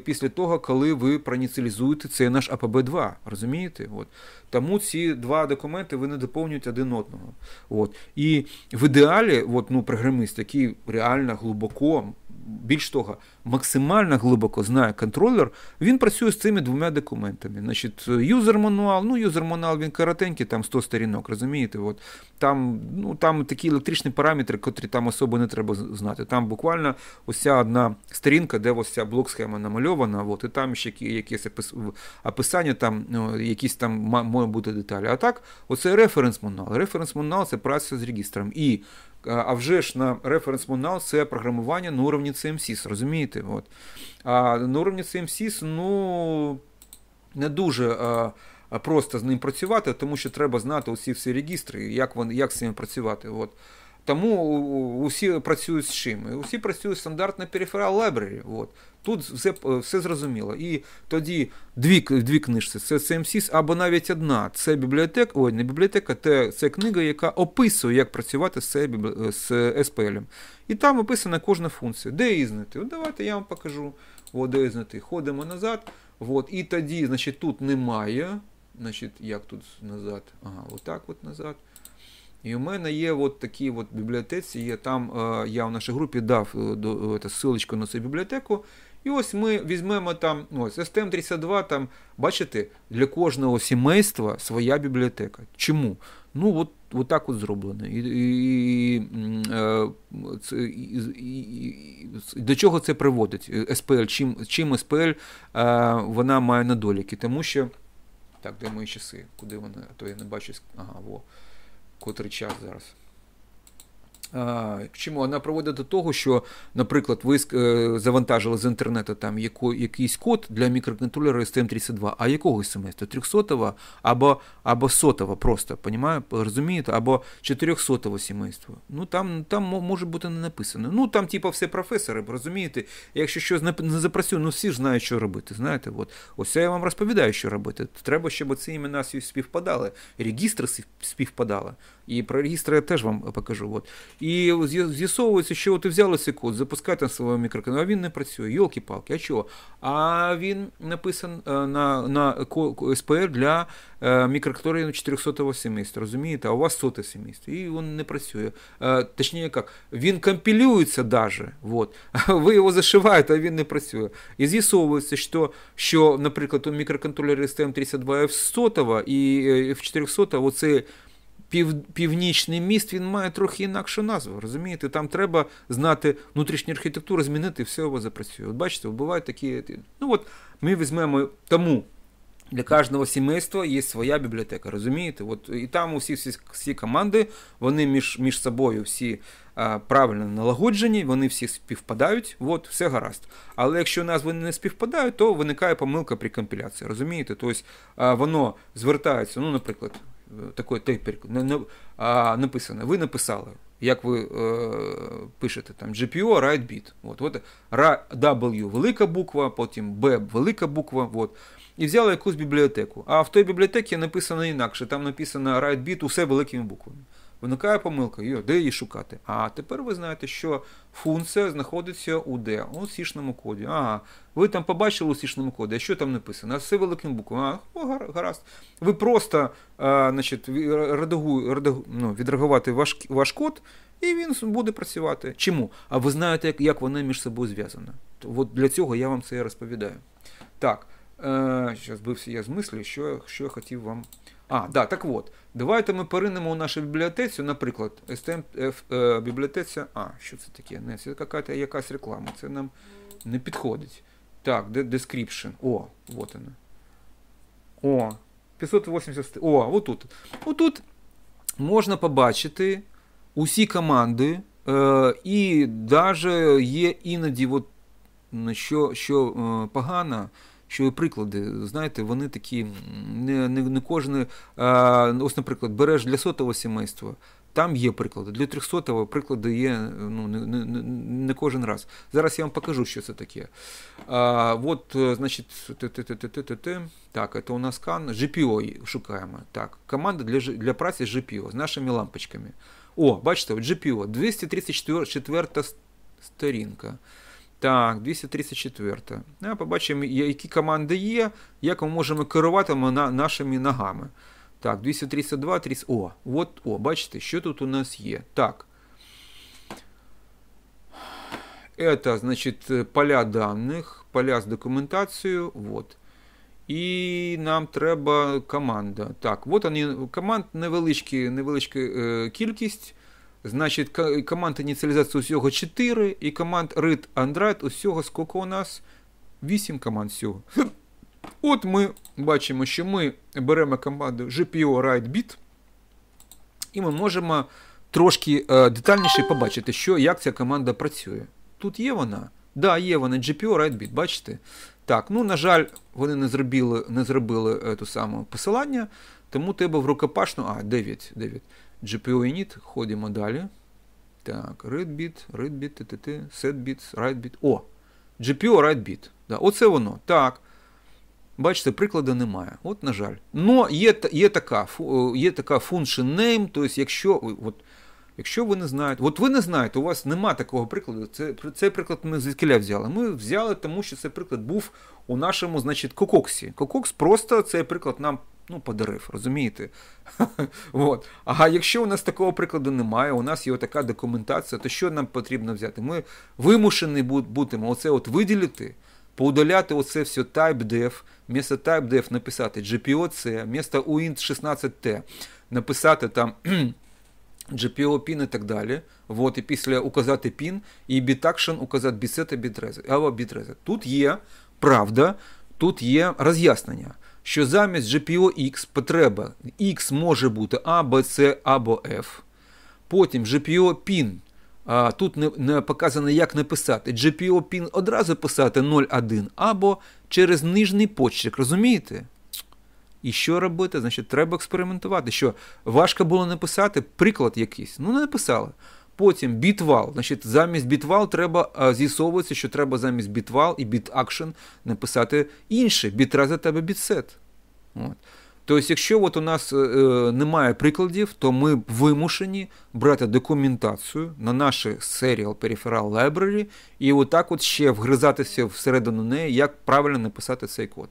Після того, коли ви проніціалізуєте цей наш АПБ-2, розумієте? От. Тому ці два документи вони доповнюють один одного. От. І в ідеалі, от, ну, програмист, який реально глибоко більш того, максимально глибоко знає контролер, він працює з цими двома документами. Значить, юзер-мануал, ну юзер-мануал він коротенький, там 100 сторінок, розумієте? От, Там ну, там такі електричні параметри, котрі там особо не треба знати. Там буквально ося одна сторінка, де ось ця блок-схема намальована, от, і там ще якесь описання, там, е, якісь там може бути деталі. А так, оце референс-мануал. Референс-мануал це праця з регістром. І а вже ж на Reference Monal це програмування на уровні CMSIS, розумієте? От. А на уровні CMSIS, ну не дуже. Просто з ним працювати, тому що треба знати усі всі регістри, як вони, як з ним працювати. От. Тому усі працюють з чим? Усі працюють стандартно периферіал library. От. Тут все е, все зрозуміло. І тоді дві дві книжці це CMCS або навіть одна. Це бібліотека, ой, не бібліотека, це, це книга, яка описує, як працювати з е, з SPL. І там описана кожна функція. Де її знайти? От Давайте я вам покажу. От, де її знайти. Ходимо назад. От. І тоді, значить, тут немає. Значить, Як тут назад? Ага, отак от назад. І в мене є от такі от бібліотеці. Є там е, я в нашій групі дав е, е, силочку на цю бібліотеку. І ось ми візьмемо там ну, ось STM32, там, бачите, для кожного сімейства своя бібліотека. Чому? Ну, от, от так от зроблено. І, і, і, До чого це приводить? СПЛ, чим чим СПЛ вона має недоліки? Тому що. Так, де мої часи? Куди вона? То я не бачу. Ага, во котрий час зараз. К чому вона проводить до того, що, наприклад, ви е, завантажили з інтернету там якийсь код для мікроконтролера STM32, а якого смс? 300 або або сотого просто, понімає? розумієте, або 400 сімейство. Ну там там може бути не написано. Ну там, типа, все професори, розумієте, якщо щось не, не запрацює, ну всі ж знають, що робити. знаєте, от. Ось я вам розповідаю, що робити. Треба, щоб ці імена співпадали, регістри співпадали. І про регістри я теж вам покажу. От. І з'ясовується, що ти взяли цей код, запускай на свого мікроканал, а він не працює. йолки палки а чого? А він написан е, на на СПР для е, мікрокторів 400 семейства, розумієте? А у вас 100 семейство, і він не працює. Е, точніше, як, він компілюється навіть, вот. ви його зашиваєте, а він не працює. І з'ясовується, що, що наприклад, у мікроконтролері STM32F100 і F400 оцей пів, північний міст він має трохи інакшу назву. Розумієте, там треба знати внутрішню архітектуру, змінити все його запрацює. От бачите, бувають такі. Ну от ми візьмемо тому. Для кожного сімейства є своя бібліотека, розумієте? От і там усі всі всі команди, вони між між собою всі а, правильно налагоджені, вони всі співпадають. От, все гаразд. Але якщо назви не співпадають, то виникає помилка при компіляції. Розумієте? Тобто воно звертається, ну, наприклад, такой тейпер а написано. Ви написали, як ви е, э, пишете там GPO, right bit. От, от, W велика буква, потім B велика буква. От. І взяли якусь бібліотеку. А в той бібліотеці написано інакше. Там написано right bit усе великими буквами. Виникає помилка, йо, де її шукати? А тепер ви знаєте, що функція знаходиться у де? У сішному коді. Ага, ви там побачили у сішному коді, а що там написано? Все великим буквами. А, о, гаразд. Ви просто а, е, значить, редагу, редагу, ну, відредагувати ваш ваш код, і він буде працювати. Чому? А ви знаєте, як як вони між собою зв'язані. От Для цього я вам це розповідаю. Так, зараз е, бився я з мислі, що, що я хотів вам. А, да, так от. Давайте ми поринемо у нашу бібліотецю, наприклад, STM, е, бібліотеця. А, що це таке? Не, Це якась, якась реклама, це нам не підходить. Так, description. О, от вона. О, 580. О, отут. Отут можна побачити усі команди, е, і навіть є іноді, от, ну, що, що е, погано що і приклади, знаєте, вони такі, не не, не кожен, е, ось, наприклад, береш для сотого сімейства. Там є приклади. Для 300-го приклади є ну, не не, не кожен раз. Зараз я вам покажу, що це таке. А, От, е, значить, т -т -т так, це у нас кан. GPO шукаємо. Так, Команда для для праці GPO з нашими лампочками. О, бачите, GPO 234 сторінка. Так, 234. Ну, побачимо, які команди є, як ми можемо керувати нашими ногами. Так, 232, 30. О, от, о, бачите, що тут у нас є. Так. Це значить, поля даних, поля з документацією. Вот. І нам треба команда. Так, от вони, команд невеличка невеличка е, кількість. Значить, команд ініціалізації усього 4 і команд Read Android усього скільки у нас? 8 команд всього. От ми бачимо, що ми беремо команду GPO WriteBit, і ми можемо трошки е, детальніше побачити, що, як ця команда працює. Тут є вона? Так, да, є вона GPO WriteBit, бачите? Так, ну, на жаль, вони не зробили не зробили е, ту саму посилання, тому треба в рукопашну. А, 9, 9. GPO Init, ходимо далі. Так, readbit, readbit, TTT, setbit, writebit. О! GPO writebit. Да, Оце воно. Так. Бачите, прикладу немає. От, на жаль. Но є є, така е, є така function name, тобто, якщо от, якщо ви не знаєте, от ви не знаєте, у вас нема такого прикладу. Це, Цей приклад ми звідкіля взяли. Ми взяли, тому що цей приклад був у нашому, значить, кококсі. Кококс просто цей приклад нам ну, подарив, розумієте? От. А якщо у нас такого прикладу немає, у нас є така документація, то що нам потрібно взяти? Ми вимушені будемо оце от виділити, поудаляти оце все type вмісто місто написати GPO-C, місто UINT16T, написати там. GPO PIN і так далі. От, і після указати PIN, і BitAction указати біцета бітрези. Або Тут є правда, тут є роз'яснення що замість GPO X потреба X може бути А, Б, С або F. Потім GPO PIN. А, Тут не, не показано, як написати. GPO PIN одразу писати 0,1 або через нижній почерк, розумієте? І що робити? Значить, треба експериментувати. Що важко було написати приклад якийсь. Ну, не написали. Потім бітвал. Значить, замість бітвал треба е, з'ясовується, що треба замість бітвал і біт написати інше. Бітра за тебе бітсет. От. Тобто, якщо от у нас е, е, немає прикладів, то ми вимушені брати документацію на наше serial Peripheral Library і отак от ще вгризатися всередину неї, як правильно написати цей код.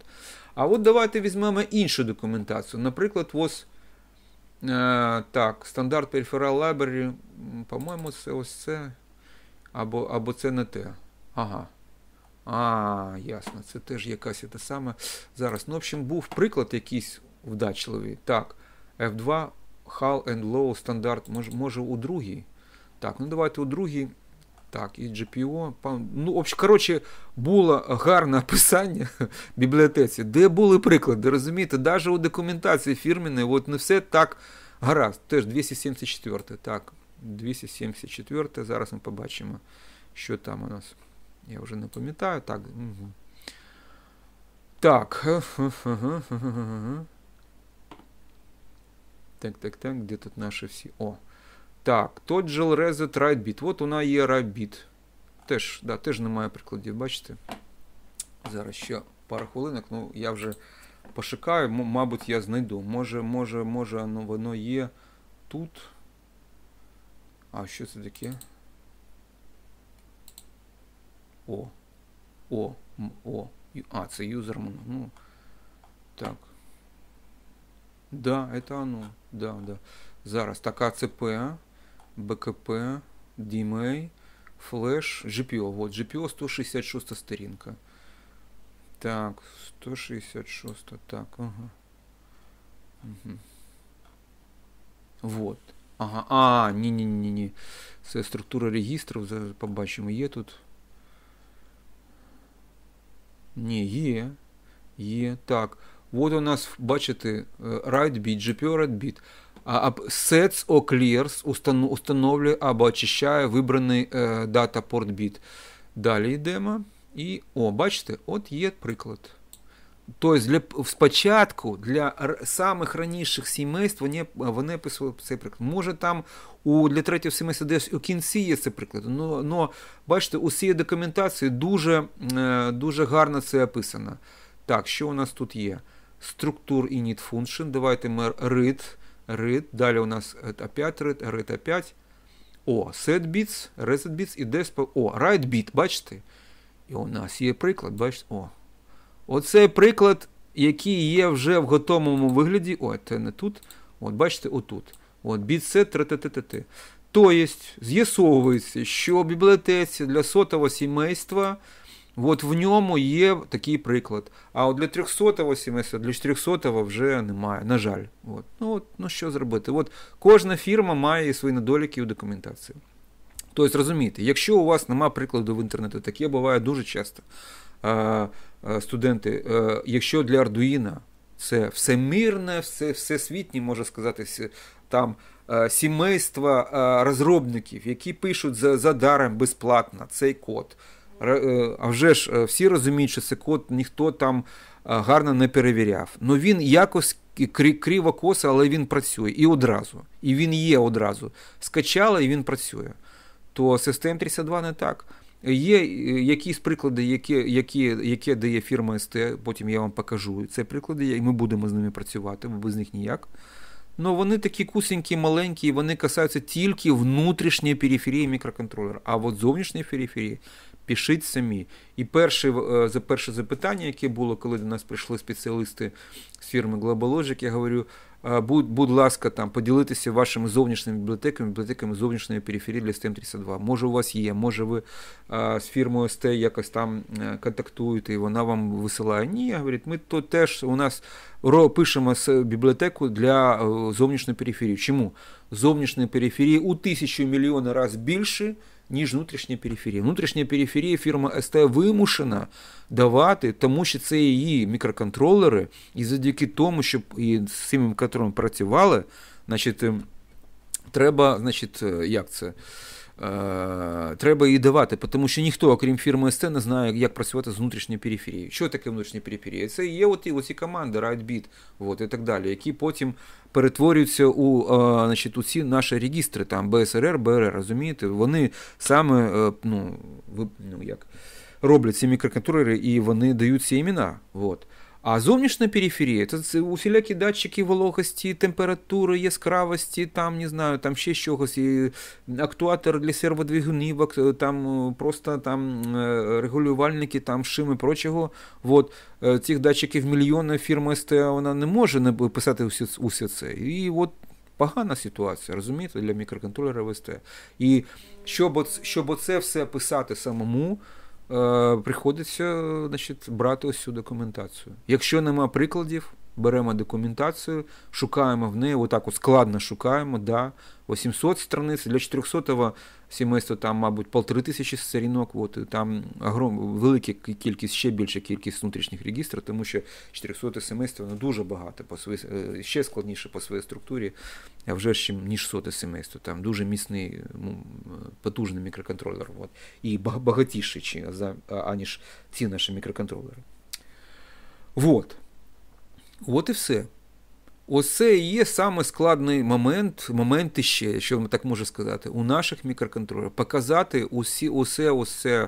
А от давайте візьмемо іншу документацію. Наприклад, ось Э, так, стандарт Peripheral Library, по-моєму, це ось це. Або або це не те. Ага. А, ясно. Це теж якась те саме. Зараз. Ну, в общем, був приклад якийсь вдачливий. Так, F2, Hull and Low стандарт. Може, може у другій. Так, ну давайте у другій. Так, і GPO. Ну, общ, коротше, було гарне описання в бібліотеці, де були приклади, розумієте, навіть у документації фірміної, от не все так гаразд. Теж 274. Так, 274. Зараз ми побачимо, що там у нас. Я вже не пам'ятаю. Так. Угу. Так. Так, так, так. Де тут наші всі? О. Так, Тоджел Reset Райтбіт. От вона є Райтбіт. Теж да, теж немає прикладів, бачите? Зараз ще пара хвилинок, ну я вже пошукаю, М мабуть, я знайду. Може, може, може, ну, воно є тут. А що це таке? О. О. О. А, це юзер Ну. Так. Да, это оно. Да, да. Зараз. Так, АЦП. БКП, DMA, Flash, GPO. От, GPO 166 сторінка. Так, 166, так, ага. Угу. Вот. Ага. А, ні-ні-ні. ні Це структура регістрів. Зараз побачимо, є тут. Ні, є. Є. Так. От у нас, бачите, е, right bit, GPO right bit sets or clears установлює або очищає вибраний е, дата порт біт. Далі йдемо. І, о, бачите, от є приклад. Тобто для, спочатку для самих раніших сімейств вони вони писали цей приклад. Може там у, для третього сімейства десь у кінці є цей приклад. Но, бачите, у цій документації дуже е, дуже гарно це описано. Так, що у нас тут є? Структур init function. Давайте ми read read, далі у нас опять read, read опять. О, set bits, reset bits і desp. О, write bit, бачите? І у нас є приклад, бачите? О. Оцей приклад, який є вже в готовому вигляді. О, це не тут. От, бачите, отут. От, bitset, ттtt. Тобто, з'ясовується, що в бібліотеці для сотового сімейства. От в ньому є такий приклад. А от для 300-го сімейства, для 400-го вже немає. На жаль, от. Ну, от, ну що зробити? От кожна фірма має свої недоліки у документації. Тобто, розумієте, якщо у вас немає прикладу в інтернеті, таке буває дуже часто. А, а, студенти, а, е, якщо для Ардуїна це всемирне, все, всесвітнє, може сказати, там е, сімейства е, розробників, які пишуть за даром безплатно цей код. Е, а вже ж е, всі розуміють, що це код ніхто там е, гарно не перевіряв. Ну він якось криво коса, але він працює і одразу. І він є одразу. Скачала, і він працює. То систем 32 не так. Є якісь приклади, які які, які дає фірма СТ, потім я вам покажу. ці приклади, і ми будемо з ними працювати, бо без них ніяк. Ну вони такі кусенькі, маленькі, вони касаються тільки внутрішньої периферії мікроконтролера. А от зовнішньої периферії пішіть самі. І перше е, за перше запитання, яке було, коли до нас прийшли спеціалісти з фірми GlobalLogic, я говорю. Будь, будь ласка, там поділитися вашими зовнішніми бібліотеками, бібліотеками зовнішньої периферії для stem 32 Може, у вас є, може ви а, з фірмою СТ якось там е, контактуєте, і вона вам висилає. Ні, говорить, ми то теж у нас пишемо бібліотеку для е, зовнішньої периферії. Чому? Зовнішньої периферії у тисячу мільйонів разів більше ніж внутрішня периферія. Внутрішня периферія фірма СТ вимушена давати, тому що це її e e мікроконтролери, і завдяки тому, щоб і з цими мікроконтролерами працювали, значить, треба, значить, э, як це? Е, треба її давати, тому що ніхто, окрім фірми СТ, не знає, як працювати з внутрішньою периферією. Що таке внутрішня периферія? Це є оті, оці команди, RightBit от, і так далі, які потім перетворюються у е, значить, у ці наші регістри, там БСРР, БРР, розумієте? Вони саме е, ну, ну, як, роблять ці мікроконтролери і вони дають ці імена. От. А зовнішня периферія це усілякі датчики вологості, температури, яскравості, там не знаю, там ще щось, і актуатор для серводвигунівок, е, там е, просто там е, регулювальники, там шими прочого. От, Цих датчиків мільйони фірма СТ вона не може писати усе це. І от погана ситуація, розумієте, для мікроконтролера СТ. І щоб оце все писати самому. Е, приходиться значить, брати усю документацію. Якщо нема прикладів, беремо документацію, шукаємо в неї, отак от складно шукаємо. да, 800 страниць, для 400 го сімейства там, мабуть, полтори тисячі сторінок, от, там огром, велика кількість, ще більша кількість внутрішніх регістрів, тому що 400 сімейство воно ну, дуже багато, по свої, е, ще складніше по своїй структурі, а вже ж, ніж соте семейство. Там дуже міцний, ну, потужний мікроконтролер. От, і багатіший, аніж ці наші мікроконтролери. Вот. От і все. Оце і є саме складний момент, момент іще, що так можу сказати, у наших мікроконтролерах. Показати усі, усе, усе,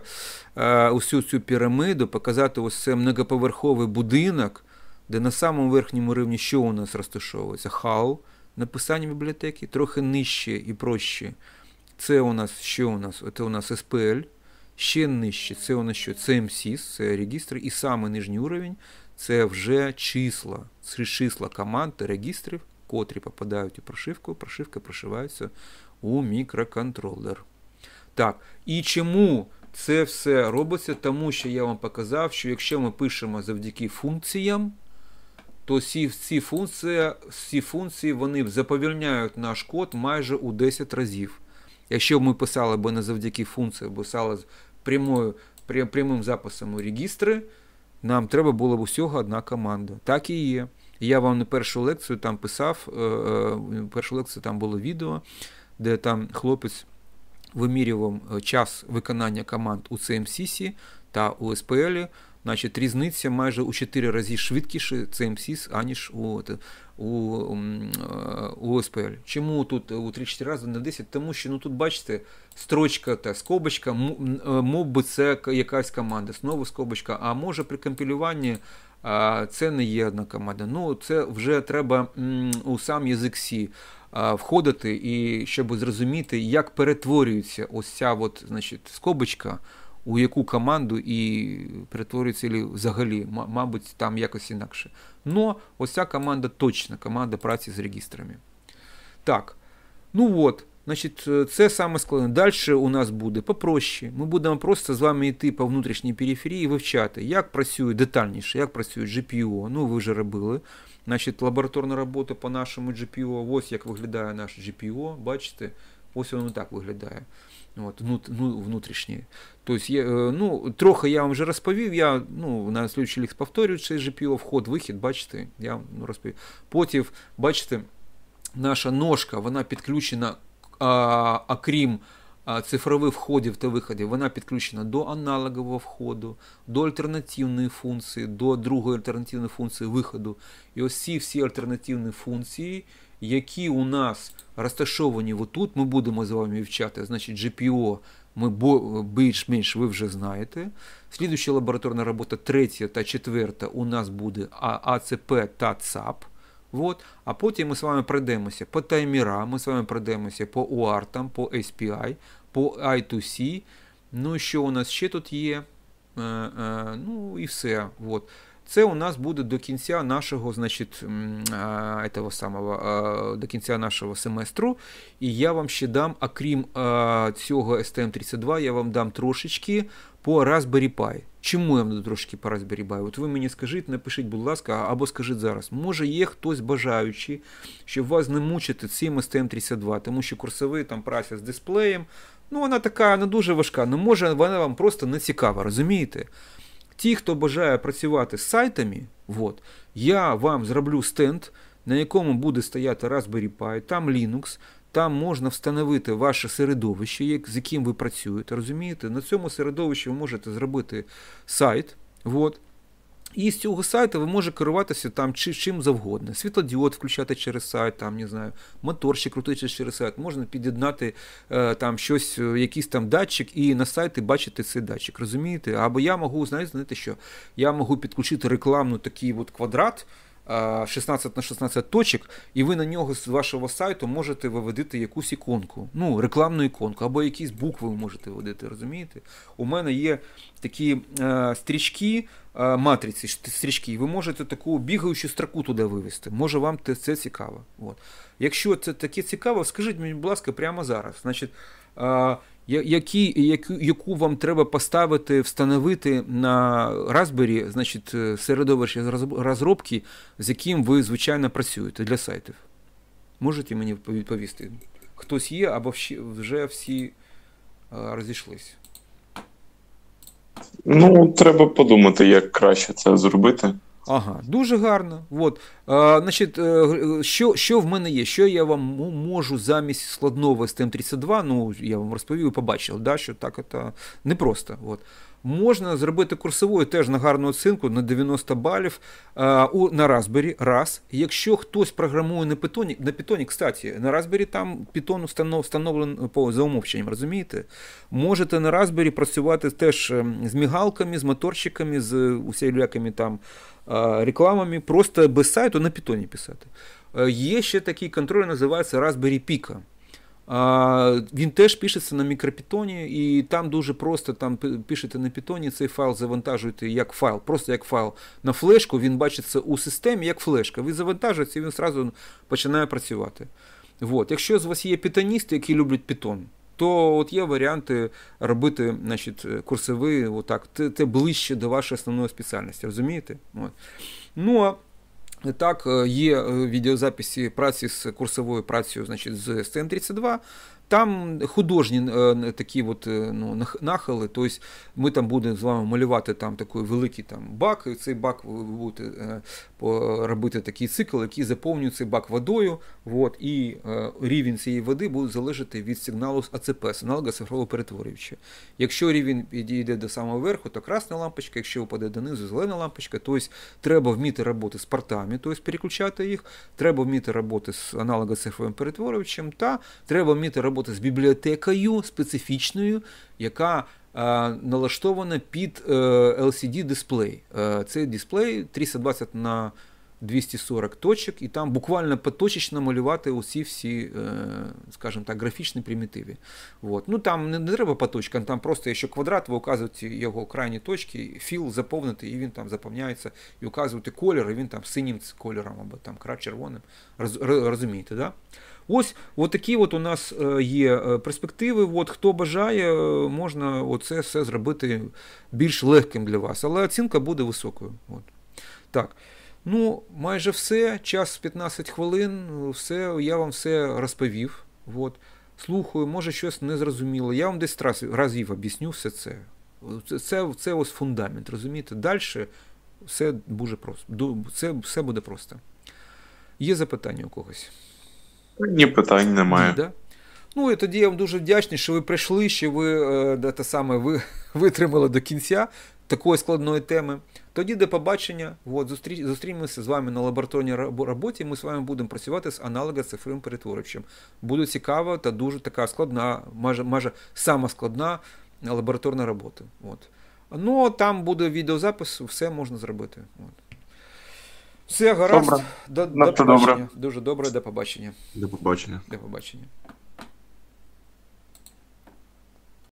е, усю цю пірамиду, показати ось цей многоповерховий будинок, де на самому верхньому рівні що у нас розташовується? Хал, написання бібліотеки, трохи нижче і проще. Це у нас що у нас? Це у нас СПЛ, ще нижче. Це у нас що? Це МСІС, це регістр, і саме нижній уровень це вже числа, це числа команд та регістрів, котрі попадають у прошивку, прошивка прошиваються у мікроконтролер. Так, і чому це все робиться? Тому що я вам показав, що якщо ми пишемо завдяки функціям, то всі ці функції всі функції вони заповільняють наш код майже у 10 разів. Якщо б ми писали б не завдяки функції, а писали прямою, прямим записом у регістри, нам треба була б усього одна команда. Так і є. Я вам на першу лекцію там писав, е, е, першу лекцію там було відео, де там хлопець вимірював е, час виконання команд у CMCC та у SPL значить, різниця майже у 4 рази швидкіше МСіс, аніж у у, е, у ОСПЛ. Чому тут у 3-4 рази на 10? Тому що ну, тут, бачите, строчка та скобочка, е, мов би це якась команда, знову скобочка, а може при компілюванні. А це не є одна команда. Ну це вже треба у сам язик Сі входити, і щоб зрозуміти, як перетворюється ось ця от, значить, скобочка у яку команду і перетворюється взагалі, мабуть, там якось інакше. Но ось ця команда точна команда праці з регістрами. Так, ну от. Значить, е, це саме складне. Далі у нас буде попроще. Ми будемо просто з вами йти по внутрішній периферії і вивчати, як працює детальніше, як працює GPO. Ну, ви вже робили. Значить, Лабораторна робота по нашому GPO. Ось як виглядає наш GPO. Бачите, Ось воно так виглядає. От, ну, внутрішній. Тобто, е, ну, трохи я вам вже розповів, я ну, на слідчий лікс повторюю цей GPO, вход, вихід, бачите, я вам розповів. Потім, бачите, наша ножка, вона підключена, а, окрім цифрових входів та виходів, вона підключена до аналогового входу, до альтернативної функції, до другої альтернативної функції виходу. І ось ці всі альтернативні функції, які у нас розташовані отут, ми будемо з вами вивчати, значить, GPO ми більш-менш ви вже знаєте. Слідуюча лабораторна робота, третя та четверта, у нас буде АЦП та ЦАП. От. А потім ми з вами пройдемося по таймірам, ми з вами пройдемося по UART, по SPI, по I2C. Ну, що у нас ще тут є? Е, е, ну і все. От. Це у нас буде до кінця нашого, значить, е, этого самого, до кінця нашого семестру. І я вам ще дам, окрім цього STM32, я вам дам трошечки по Raspberry Pi. Чому я вам дам трошечки по Raspberry Pi? От ви мені скажіть, напишіть, будь ласка, або скажіть зараз. Може є хтось бажаючий, щоб вас не мучити цим STM32, тому що курсовий там прася з дисплеєм, Ну, вона така не ну, дуже важка, не ну, може, вона вам просто не цікава, розумієте? Ті, хто бажає працювати з сайтами, от, я вам зроблю стенд, на якому буде стояти Raspberry Pi, там Linux, там можна встановити ваше середовище, з яким ви працюєте. розумієте? На цьому середовищі ви можете зробити сайт. От. І з цього сайту ви можете керуватися там чи, чим завгодно. Світлодіод включати через сайт, там, не знаю, мотор ще крутити через сайт, можна під'єднати е, там щось, е, якийсь там датчик, і на сайті бачити цей датчик. розумієте? Або я можу, знаєте, знаєте що? Я можу підключити рекламну такий от квадрат. 16 е, на 16 точок, і ви на нього з вашого сайту можете виводити якусь іконку, ну, рекламну іконку, або якісь букви ви можете виводити, розумієте? У мене є такі е, стрічки, е, матриці, стрічки, і ви можете таку бігаючу строку туди вивести. Може вам це цікаво. От. Якщо це таке цікаво, скажіть мені, будь ласка, прямо зараз. Значить, е, які, яку, яку вам треба поставити, встановити на Raspberry, значить, е, середовище розробки, з яким ви, звичайно, працюєте для сайтів? Можете мені відповісти? Хтось є або вже всі е, розійшлись? Ну, треба подумати, як краще це зробити. Ага, дуже гарно. От. А, е, значить, е, Що що в мене є? Що я вам можу замість складного з тм 32 ну я вам розповів і побачив, да, що так це непросто. От. Можна зробити курсовою теж на гарну оцінку на 90 балів а, е, у, на Raspberry, раз. Якщо хтось програмує на Python, на Python, кстати, на Raspberry там Python встановлен по за умовченням, розумієте? Можете на Raspberry працювати теж ем, з мігалками, з моторчиками, з усілякими там рекламами просто без сайту на питоні писати. Є э, ще такий контроль, називається Raspberry Pico. Він теж пишеться на мікропітоні, і там дуже просто там пишете на Python, цей файл завантажуєте як файл, просто як файл на флешку, він бачиться у системі як флешка. Ви завантажуєте і він одразу починає працювати. От. Якщо з вас є питоністи, які люблять Python, то от є варіанти робити значить, е, курсові, отак, те, те ближче до вашої основної спеціальності, розумієте? От. Ну а так, е, є е, відеозаписи праці з курсовою працею значить, з СТН-32. Там художні е, такі от, е, ну, нахили, тобто ми там будемо з вами малювати там такий великий там, бак, і цей бак ви будете е, робити такий цикл, який заповнює цей бак водою. От, і рівень цієї води буде залежати від сигналу з АЦП, сигналу цифрового перетворююча. Якщо рівень йде до самого верху, то красна лампочка, якщо впаде донизу, зелена лампочка, тобто треба вміти роботи з портами, тобто переключати їх, треба вміти роботи з аналогосифровим перетворювачем, та треба вміти роботи роботи з бібліотекою специфічною, яка е, налаштована під е, LCD-дисплей. Е, це дисплей 320 на 240 точок, і там буквально поточечно малювати усі всі, скажімо так, графічні примітиви. От. Ну Там не треба по точкам, там просто якщо квадрат, ви указуєте його крайні точки, філ заповнити, і він там заповняється, і указуєте кольор, і він там синім кольором або там червоним. Розумієте, да? Ось такі от у нас е, є е, перспективи. От, Хто бажає, е, можна оце все зробити більш легким для вас. Але оцінка буде високою. От. Так. Ну, майже все. Час 15 хвилин. Все, Я вам все розповів. От. Слухаю, може щось незрозуміло. Я вам десь раз, разів об'ясню все це. Це, це. це ось фундамент, розумієте? Далі все дуже просто. Це все буде просто. Є запитання у когось? Ні, питань немає. Да? Ну і тоді я вам дуже вдячний, що ви прийшли, що ви е, да, те саме ви витримали до кінця такої складної теми. Тоді до побачення. От, зустрі... Зустрінемося з вами на лабораторній роботі. Ми з вами будемо працювати з аналога цифровим перетворювачем. Буде цікава та дуже така складна, майже майже сама складна лабораторна робота. От. Ну там буде відеозапис, все можна зробити. От. Все гаразд. Добре. До, до побачення. Добре. Дуже добре, до побачення. До побачення. До побачення.